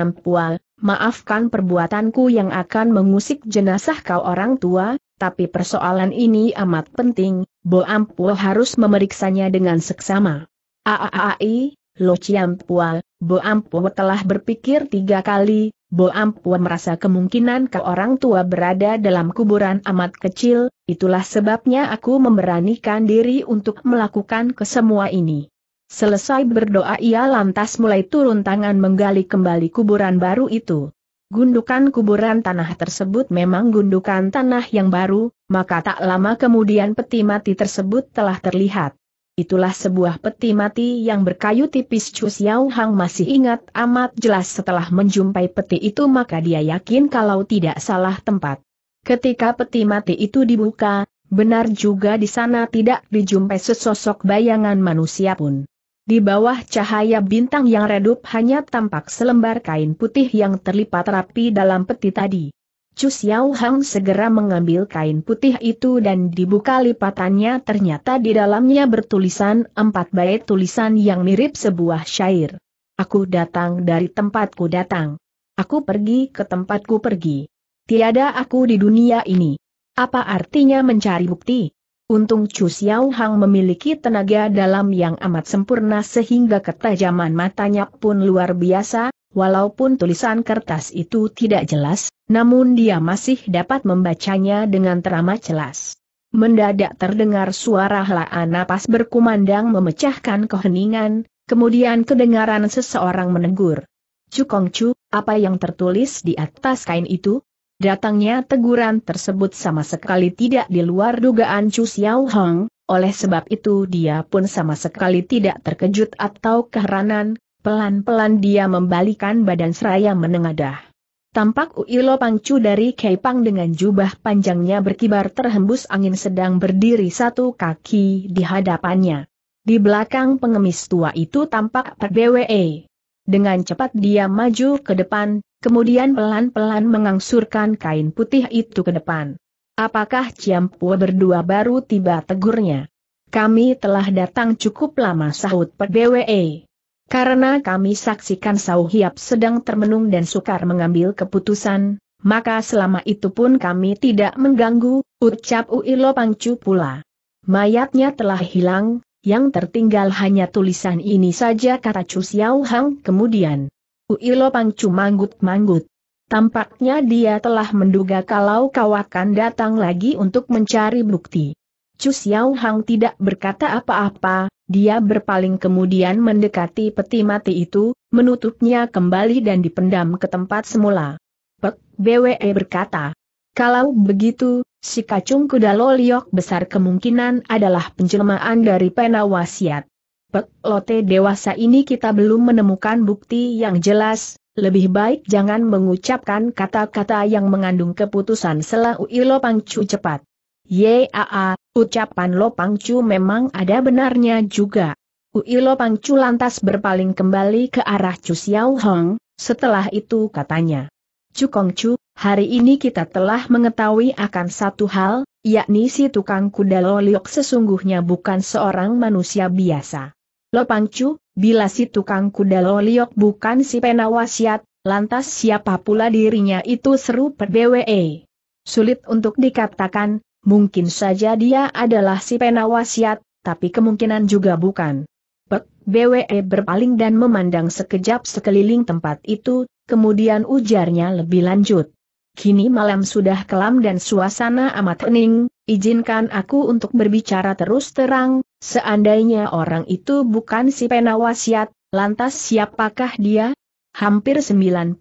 Speaker 1: maafkan perbuatanku yang akan mengusik jenazah kau orang tua, tapi persoalan ini amat penting, Bo harus memeriksanya dengan seksama. Aaai, Lo Pua, Bo telah berpikir tiga kali, Bo Ampua merasa kemungkinan ke orang tua berada dalam kuburan amat kecil, itulah sebabnya aku memberanikan diri untuk melakukan kesemua ini. Selesai berdoa ia lantas mulai turun tangan menggali kembali kuburan baru itu. Gundukan kuburan tanah tersebut memang gundukan tanah yang baru, maka tak lama kemudian peti mati tersebut telah terlihat. Itulah sebuah peti mati yang berkayu tipis Chu Xiao Hang masih ingat amat jelas setelah menjumpai peti itu maka dia yakin kalau tidak salah tempat. Ketika peti mati itu dibuka, benar juga di sana tidak dijumpai sesosok bayangan manusia pun. Di bawah cahaya bintang yang redup hanya tampak selembar kain putih yang terlipat rapi dalam peti tadi. Chu Xiao Hang segera mengambil kain putih itu dan dibuka lipatannya ternyata di dalamnya bertulisan empat bait tulisan yang mirip sebuah syair. Aku datang dari tempatku datang. Aku pergi ke tempatku pergi. Tiada aku di dunia ini. Apa artinya mencari bukti? Untung Chu Xiao Hang memiliki tenaga dalam yang amat sempurna sehingga ketajaman matanya pun luar biasa, Walaupun tulisan kertas itu tidak jelas, namun dia masih dapat membacanya dengan teramat jelas. Mendadak terdengar suara helaan napas berkumandang memecahkan keheningan, kemudian kedengaran seseorang menegur. Cukong Chu, apa yang tertulis di atas kain itu? Datangnya teguran tersebut sama sekali tidak di luar dugaan Chu Xiao Hong, oleh sebab itu dia pun sama sekali tidak terkejut atau keheranan, Pelan-pelan dia membalikan badan seraya menengadah. Tampak Uilo Pangcu dari Kepang dengan jubah panjangnya berkibar terhembus angin sedang berdiri satu kaki di hadapannya. Di belakang pengemis tua itu tampak PBWE. Dengan cepat dia maju ke depan, kemudian pelan-pelan mengangsurkan kain putih itu ke depan. Apakah Ciampu berdua baru tiba tegurnya? Kami telah datang cukup lama sahut PBWE. Karena kami saksikan hiap sedang termenung dan sukar mengambil keputusan, maka selama itu pun kami tidak mengganggu, ucap Uilo Pangcu pula. Mayatnya telah hilang, yang tertinggal hanya tulisan ini saja kata Chu Xiao Hang kemudian. Uilo Pangcu manggut-manggut. Tampaknya dia telah menduga kalau kawakan datang lagi untuk mencari bukti. Chu Xiao Hang tidak berkata apa-apa, dia berpaling kemudian mendekati peti mati itu, menutupnya kembali dan dipendam ke tempat semula. Pek BWE berkata, kalau begitu, si kacung kuda loliok besar kemungkinan adalah penjelmaan dari penawasiat. Pek lote dewasa ini kita belum menemukan bukti yang jelas, lebih baik jangan mengucapkan kata-kata yang mengandung keputusan selau uilo pangcu cepat. Yaa, Ucapan Lo Chu memang ada benarnya juga. Ui Lo Chu lantas berpaling kembali ke arah Chu Xiao Hong, setelah itu katanya. Chu Kong Chu, hari ini kita telah mengetahui akan satu hal, yakni si tukang kuda Loliok sesungguhnya bukan seorang manusia biasa. Lo Pangcu, bila si tukang kuda Loliok bukan si penawasiat, lantas siapa pula dirinya itu seru per BWE. Sulit untuk dikatakan, Mungkin saja dia adalah si penawasiat, tapi kemungkinan juga bukan. Pek, BWE berpaling dan memandang sekejap sekeliling tempat itu, kemudian ujarnya lebih lanjut. Kini malam sudah kelam dan suasana amat hening, izinkan aku untuk berbicara terus terang, seandainya orang itu bukan si penawasiat, lantas siapakah dia? hampir 90%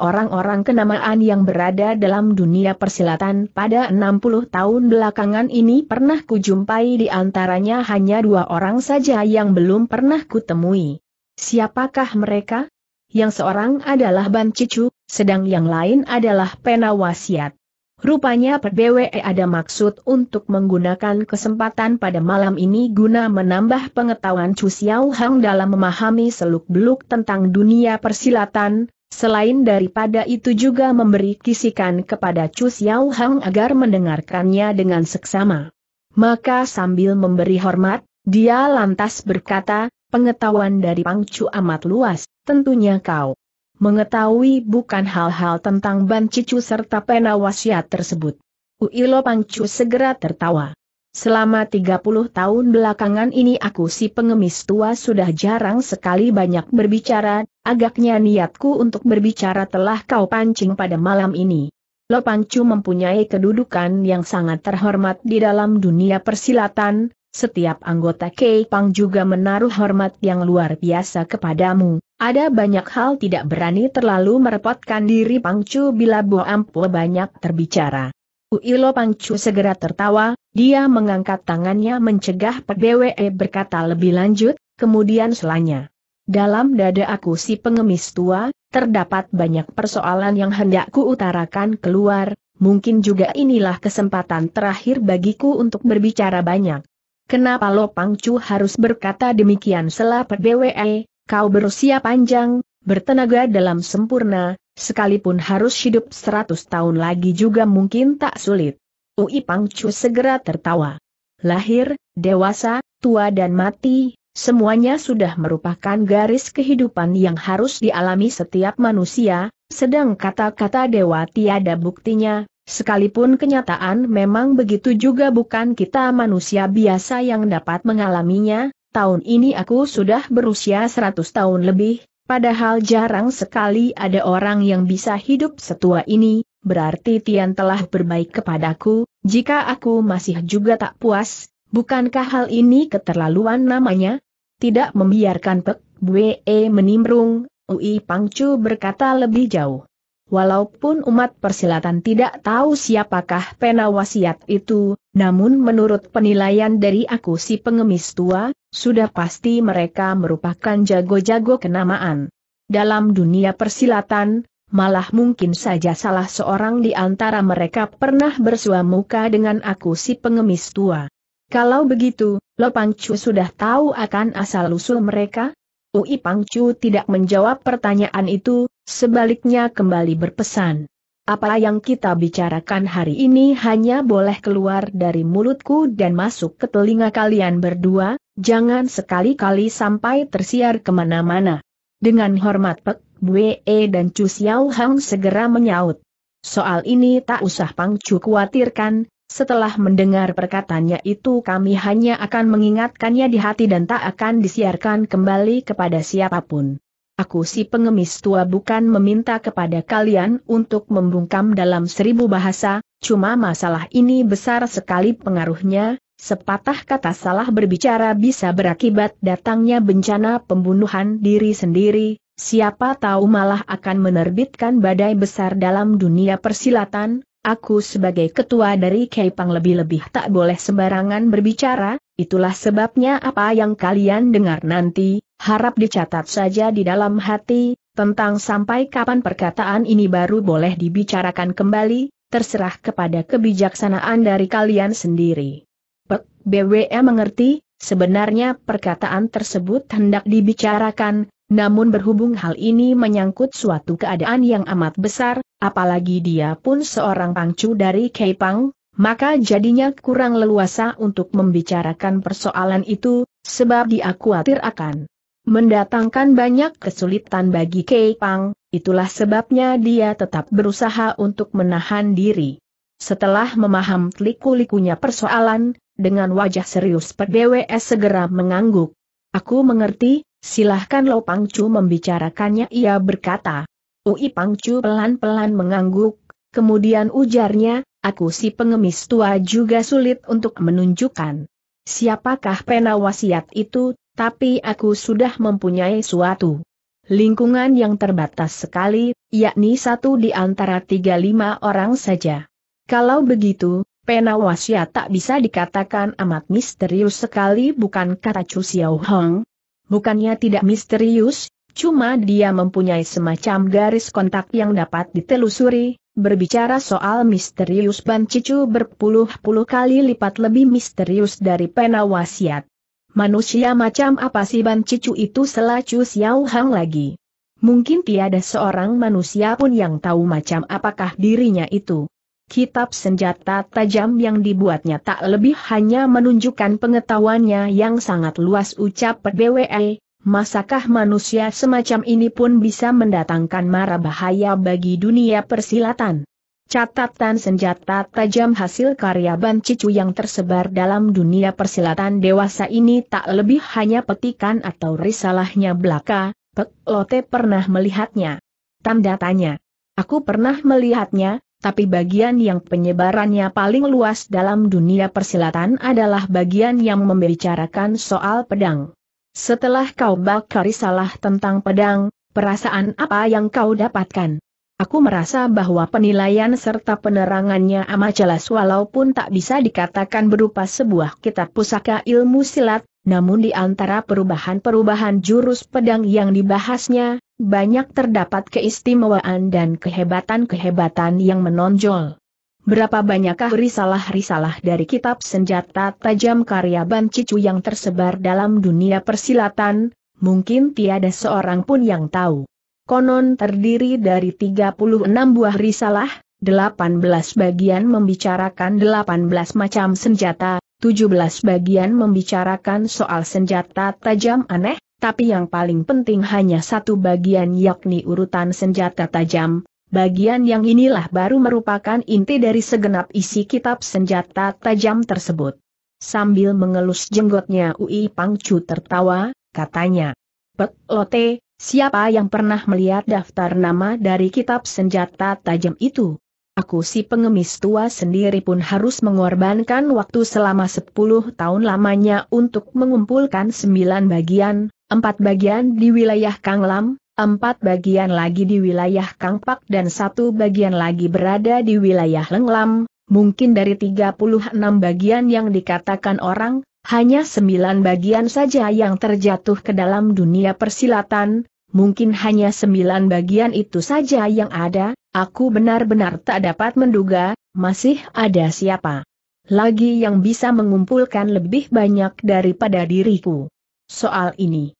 Speaker 1: orang-orang kenamaan yang berada dalam dunia persilatan pada 60 tahun belakangan ini pernah kujumpai di antaranya hanya dua orang saja yang belum pernah kutemui. Siapakah mereka? Yang seorang adalah Ban Cicu, sedang yang lain adalah penawasiat. Rupanya PBWE ada maksud untuk menggunakan kesempatan pada malam ini guna menambah pengetahuan Chu Xiao Hang dalam memahami seluk-beluk tentang dunia persilatan, selain daripada itu juga memberi kisikan kepada Chu Xiao Hang agar mendengarkannya dengan seksama. Maka sambil memberi hormat, dia lantas berkata, pengetahuan dari Pang Chu amat luas, tentunya kau mengetahui bukan hal-hal tentang ban cicu serta pena wasiat tersebut. Uilo Pangcu segera tertawa. Selama 30 tahun belakangan ini aku si pengemis tua sudah jarang sekali banyak berbicara, agaknya niatku untuk berbicara telah kau pancing pada malam ini. Lo pangcu mempunyai kedudukan yang sangat terhormat di dalam dunia persilatan, setiap anggota Pang juga menaruh hormat yang luar biasa kepadamu. Ada banyak hal tidak berani terlalu merepotkan diri Pang Chu bila Bo Ampu banyak terbicara. Uilo Pang Chu segera tertawa, dia mengangkat tangannya mencegah E berkata lebih lanjut, kemudian selanya. Dalam dada aku si pengemis tua, terdapat banyak persoalan yang hendak ku utarakan keluar, mungkin juga inilah kesempatan terakhir bagiku untuk berbicara banyak. Kenapa Lo Pangcu harus berkata demikian selapet BWE, eh, kau berusia panjang, bertenaga dalam sempurna, sekalipun harus hidup 100 tahun lagi juga mungkin tak sulit. Ui Pangcu segera tertawa. Lahir, dewasa, tua dan mati, semuanya sudah merupakan garis kehidupan yang harus dialami setiap manusia, sedang kata-kata dewa tiada buktinya, Sekalipun kenyataan memang begitu juga bukan kita manusia biasa yang dapat mengalaminya, tahun ini aku sudah berusia 100 tahun lebih, padahal jarang sekali ada orang yang bisa hidup setua ini, berarti Tian telah berbaik kepadaku, jika aku masih juga tak puas, bukankah hal ini keterlaluan namanya? Tidak membiarkan Pek Bwe menimbrung, Ui Pangcu berkata lebih jauh. Walaupun umat persilatan tidak tahu siapakah penawasiat itu, namun menurut penilaian dari aku si pengemis tua, sudah pasti mereka merupakan jago-jago kenamaan. Dalam dunia persilatan, malah mungkin saja salah seorang di antara mereka pernah bersua muka dengan aku si pengemis tua. Kalau begitu, Lo Pangcu sudah tahu akan asal-usul mereka? Ui Pangcu tidak menjawab pertanyaan itu, sebaliknya kembali berpesan. Apa yang kita bicarakan hari ini hanya boleh keluar dari mulutku dan masuk ke telinga kalian berdua, jangan sekali-kali sampai tersiar kemana-mana. Dengan hormat Pek, Bue e dan Chu Xiao Hang segera menyaut. Soal ini tak usah Pang Chu khawatirkan, setelah mendengar perkataannya itu kami hanya akan mengingatkannya di hati dan tak akan disiarkan kembali kepada siapapun aku si pengemis tua bukan meminta kepada kalian untuk membungkam dalam seribu bahasa, cuma masalah ini besar sekali pengaruhnya, sepatah kata salah berbicara bisa berakibat datangnya bencana pembunuhan diri sendiri, siapa tahu malah akan menerbitkan badai besar dalam dunia persilatan, Aku sebagai ketua dari Kepang lebih-lebih tak boleh sembarangan berbicara, itulah sebabnya apa yang kalian dengar nanti, harap dicatat saja di dalam hati, tentang sampai kapan perkataan ini baru boleh dibicarakan kembali, terserah kepada kebijaksanaan dari kalian sendiri. Pek, BWE mengerti, sebenarnya perkataan tersebut hendak dibicarakan, namun berhubung hal ini menyangkut suatu keadaan yang amat besar, apalagi dia pun seorang pangcu dari Keipang, maka jadinya kurang leluasa untuk membicarakan persoalan itu, sebab dia khawatir akan mendatangkan banyak kesulitan bagi Keipang, itulah sebabnya dia tetap berusaha untuk menahan diri. Setelah memaham liku-likunya persoalan, dengan wajah serius PDWS segera mengangguk. Aku mengerti, silahkan Lo Pangcu membicarakannya ia berkata. Ui Pangcu pelan-pelan mengangguk, kemudian ujarnya, aku si pengemis tua juga sulit untuk menunjukkan. Siapakah pena wasiat itu, tapi aku sudah mempunyai suatu lingkungan yang terbatas sekali, yakni satu di antara tiga lima orang saja. Kalau begitu, pena wasiat tak bisa dikatakan amat misterius sekali bukan kata Chu Xiao Hong. Bukannya tidak misterius, cuma dia mempunyai semacam garis kontak yang dapat ditelusuri, berbicara soal misterius Ban Cicu berpuluh-puluh kali lipat lebih misterius dari pena wasiat. Manusia macam apa sih Ban Cicu itu Chu Xiao Hang lagi? Mungkin tiada seorang manusia pun yang tahu macam apakah dirinya itu. Kitab senjata tajam yang dibuatnya tak lebih hanya menunjukkan pengetahuannya yang sangat luas ucap PDWE, masakah manusia semacam ini pun bisa mendatangkan mara bahaya bagi dunia persilatan. Catatan senjata tajam hasil karya Ban Cicu yang tersebar dalam dunia persilatan dewasa ini tak lebih hanya petikan atau risalahnya belaka, Pek Lote pernah melihatnya. Tanda tanya. Aku pernah melihatnya, tapi bagian yang penyebarannya paling luas dalam dunia persilatan adalah bagian yang membicarakan soal pedang. Setelah kau bakar risalah tentang pedang, perasaan apa yang kau dapatkan? Aku merasa bahwa penilaian serta penerangannya amat jelas walaupun tak bisa dikatakan berupa sebuah kitab pusaka ilmu silat, namun di antara perubahan-perubahan jurus pedang yang dibahasnya, banyak terdapat keistimewaan dan kehebatan-kehebatan yang menonjol. Berapa banyakkah risalah-risalah dari kitab senjata tajam karya Ban Cicu yang tersebar dalam dunia persilatan, mungkin tiada seorang pun yang tahu. Konon terdiri dari 36 buah risalah, 18 bagian membicarakan 18 macam senjata, 17 bagian membicarakan soal senjata tajam aneh, tapi yang paling penting hanya satu bagian yakni urutan senjata tajam, bagian yang inilah baru merupakan inti dari segenap isi kitab senjata tajam tersebut. Sambil mengelus jenggotnya Ui Pangcu tertawa, katanya, Pek Lote, siapa yang pernah melihat daftar nama dari kitab senjata tajam itu? Aku si pengemis tua sendiri pun harus mengorbankan waktu selama 10 tahun lamanya untuk mengumpulkan 9 bagian, Empat bagian di wilayah Kang Lam, empat bagian lagi di wilayah Kang Pak dan satu bagian lagi berada di wilayah Leng Lam, mungkin dari 36 bagian yang dikatakan orang, hanya sembilan bagian saja yang terjatuh ke dalam dunia persilatan, mungkin hanya sembilan bagian itu saja yang ada, aku benar-benar tak dapat menduga, masih ada siapa lagi yang bisa mengumpulkan lebih banyak daripada diriku. Soal ini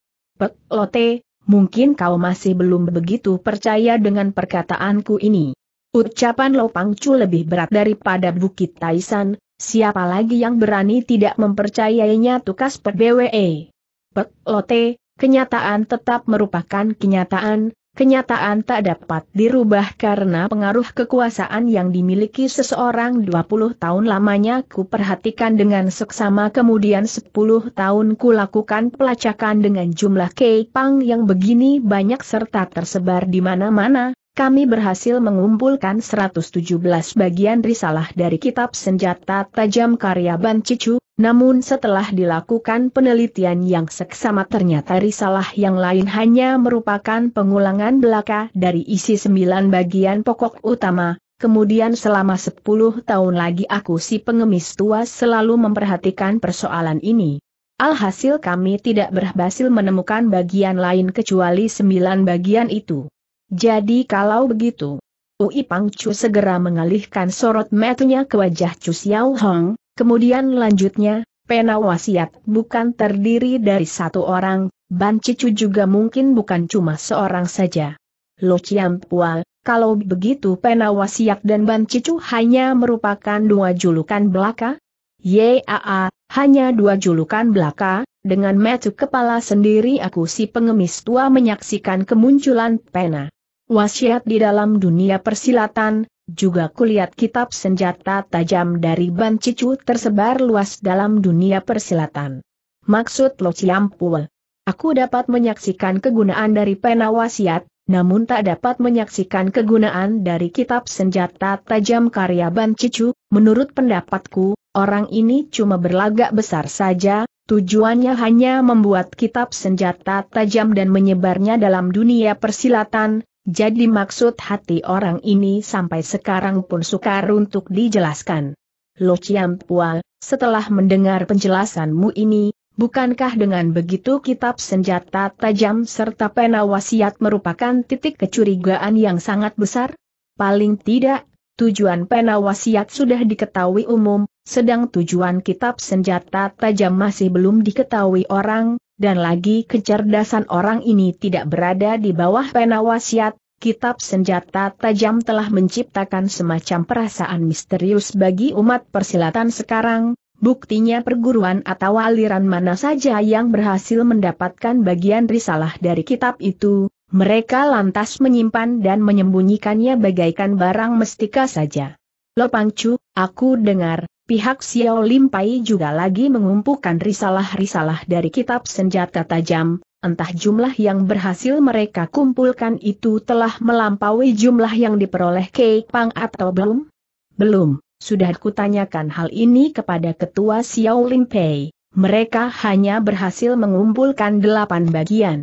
Speaker 1: Pek Lote, mungkin kau masih belum begitu percaya dengan perkataanku ini. Ucapan Lopang Cu lebih berat daripada Bukit Taisan, siapa lagi yang berani tidak mempercayainya tukas PBWE. Pek Lote, kenyataan tetap merupakan kenyataan, Kenyataan tak dapat dirubah karena pengaruh kekuasaan yang dimiliki seseorang 20 tahun lamanya ku perhatikan dengan seksama kemudian 10 tahun ku lakukan pelacakan dengan jumlah keipang yang begini banyak serta tersebar di mana-mana, kami berhasil mengumpulkan 117 bagian risalah dari kitab senjata tajam karya Ban Cicu, namun setelah dilakukan penelitian yang seksama ternyata risalah yang lain hanya merupakan pengulangan belaka dari isi 9 bagian pokok utama, kemudian selama 10 tahun lagi aku si pengemis tua selalu memperhatikan persoalan ini. Alhasil kami tidak berhasil menemukan bagian lain kecuali 9 bagian itu. Jadi kalau begitu, Ui Pangcu segera mengalihkan sorot matanya ke wajah Chu Xiao Hong, kemudian lanjutnya, pena wasiat bukan terdiri dari satu orang, Ban Cicu juga mungkin bukan cuma seorang saja. Lo Chiam Pual, kalau begitu pena wasiat dan Ban Cicu hanya merupakan dua julukan belaka? Yaa, hanya dua julukan belaka, dengan metu kepala sendiri aku si pengemis tua menyaksikan kemunculan pena wasiat di dalam dunia persilatan, juga kulihat kitab senjata tajam dari Ban Cicu tersebar luas dalam dunia persilatan. Maksud Lo Ciampul. Aku dapat menyaksikan kegunaan dari pena wasiat, namun tak dapat menyaksikan kegunaan dari kitab senjata tajam karya Ban Cicu, menurut pendapatku, orang ini cuma berlagak besar saja, tujuannya hanya membuat kitab senjata tajam dan menyebarnya dalam dunia persilatan, jadi maksud hati orang ini sampai sekarang pun sukar untuk dijelaskan. Lo Pua, setelah mendengar penjelasanmu ini, bukankah dengan begitu kitab senjata tajam serta pena wasiat merupakan titik kecurigaan yang sangat besar? Paling tidak, tujuan pena wasiat sudah diketahui umum, sedang tujuan kitab senjata tajam masih belum diketahui orang, dan lagi kecerdasan orang ini tidak berada di bawah pena wasiat, kitab senjata tajam telah menciptakan semacam perasaan misterius bagi umat persilatan sekarang, buktinya perguruan atau aliran mana saja yang berhasil mendapatkan bagian risalah dari kitab itu, mereka lantas menyimpan dan menyembunyikannya bagaikan barang mestika saja. Lo Pangcu, aku dengar, Pihak Xiao Lim juga lagi mengumpulkan risalah-risalah dari kitab senjata tajam, entah jumlah yang berhasil mereka kumpulkan itu telah melampaui jumlah yang diperoleh Kei Pang atau belum? Belum, sudah kutanyakan hal ini kepada Ketua Xiao Lim Mereka hanya berhasil mengumpulkan delapan bagian.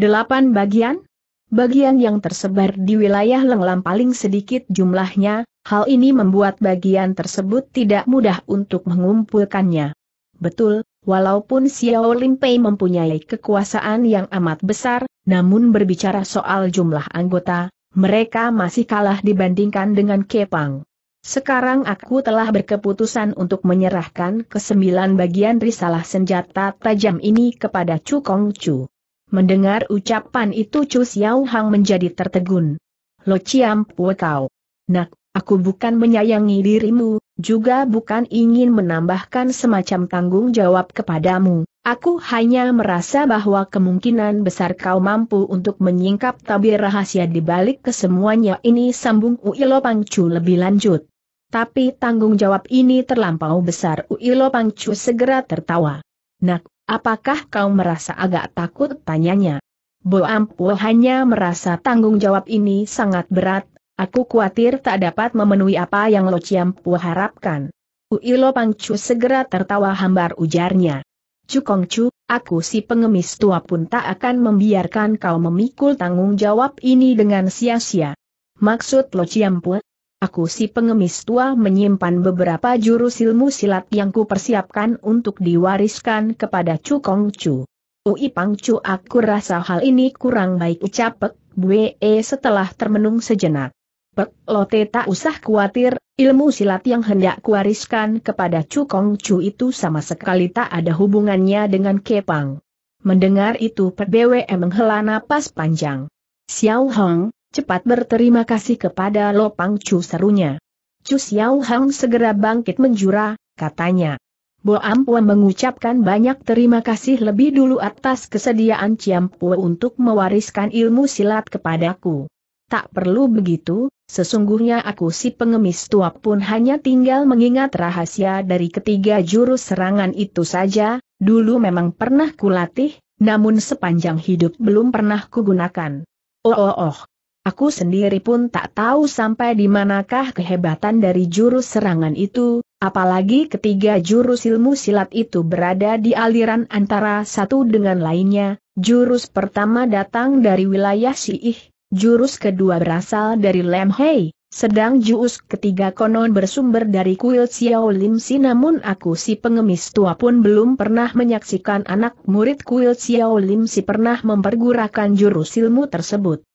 Speaker 1: Delapan bagian? bagian yang tersebar di wilayah Lenglam paling sedikit jumlahnya, hal ini membuat bagian tersebut tidak mudah untuk mengumpulkannya. Betul, walaupun Xiao Limpei mempunyai kekuasaan yang amat besar, namun berbicara soal jumlah anggota, mereka masih kalah dibandingkan dengan Kepang. Sekarang aku telah berkeputusan untuk menyerahkan kesembilan bagian risalah senjata tajam ini kepada Chu Kong Chu. Mendengar ucapan itu Chu Xiao Hang menjadi tertegun. Lo Chiam Puo Tau. Nak, aku bukan menyayangi dirimu, juga bukan ingin menambahkan semacam tanggung jawab kepadamu. Aku hanya merasa bahwa kemungkinan besar kau mampu untuk menyingkap tabir rahasia di balik kesemuanya ini sambung Uilo Pangcu lebih lanjut. Tapi tanggung jawab ini terlampau besar Uilo Pangcu segera tertawa. Nak, Apakah kau merasa agak takut? Tanyanya. Bo Ampu hanya merasa tanggung jawab ini sangat berat, aku khawatir tak dapat memenuhi apa yang Lo Ciampu harapkan. Uilo Pangcu segera tertawa hambar ujarnya. Cukong Cu, aku si pengemis tua pun tak akan membiarkan kau memikul tanggung jawab ini dengan sia-sia. Maksud Lo Ciampu, Aku si pengemis tua menyimpan beberapa jurus ilmu silat yang kupersiapkan untuk diwariskan kepada Chu Kong Chu. Ui Pang Chu aku rasa hal ini kurang baik ucap Pek Bue setelah termenung sejenak. Pek Lote tak usah khawatir, ilmu silat yang hendak kuwariskan kepada Chu Kong Chu itu sama sekali tak ada hubungannya dengan Kepang. Mendengar itu Pek BWM menghela napas panjang. Xiao Hong, Cepat berterima kasih kepada Lo Pang Chu serunya. Chu Xiao Hang segera bangkit menjura, katanya. Bo Ampuan mengucapkan banyak terima kasih lebih dulu atas kesediaan Ciam Pua untuk mewariskan ilmu silat kepadaku. Tak perlu begitu, sesungguhnya aku si pengemis tua pun hanya tinggal mengingat rahasia dari ketiga jurus serangan itu saja, dulu memang pernah kulatih, namun sepanjang hidup belum pernah kugunakan. Oh oh oh, Aku sendiri pun tak tahu sampai di manakah kehebatan dari jurus serangan itu, apalagi ketiga jurus ilmu silat itu berada di aliran antara satu dengan lainnya, jurus pertama datang dari wilayah Siih, jurus kedua berasal dari Lemhei, Sedang jurus ketiga konon bersumber dari kuil Xiao Lim Si namun aku si pengemis tua pun belum pernah menyaksikan anak murid kuil Xiao Lim Si pernah mempergurakan jurus ilmu tersebut.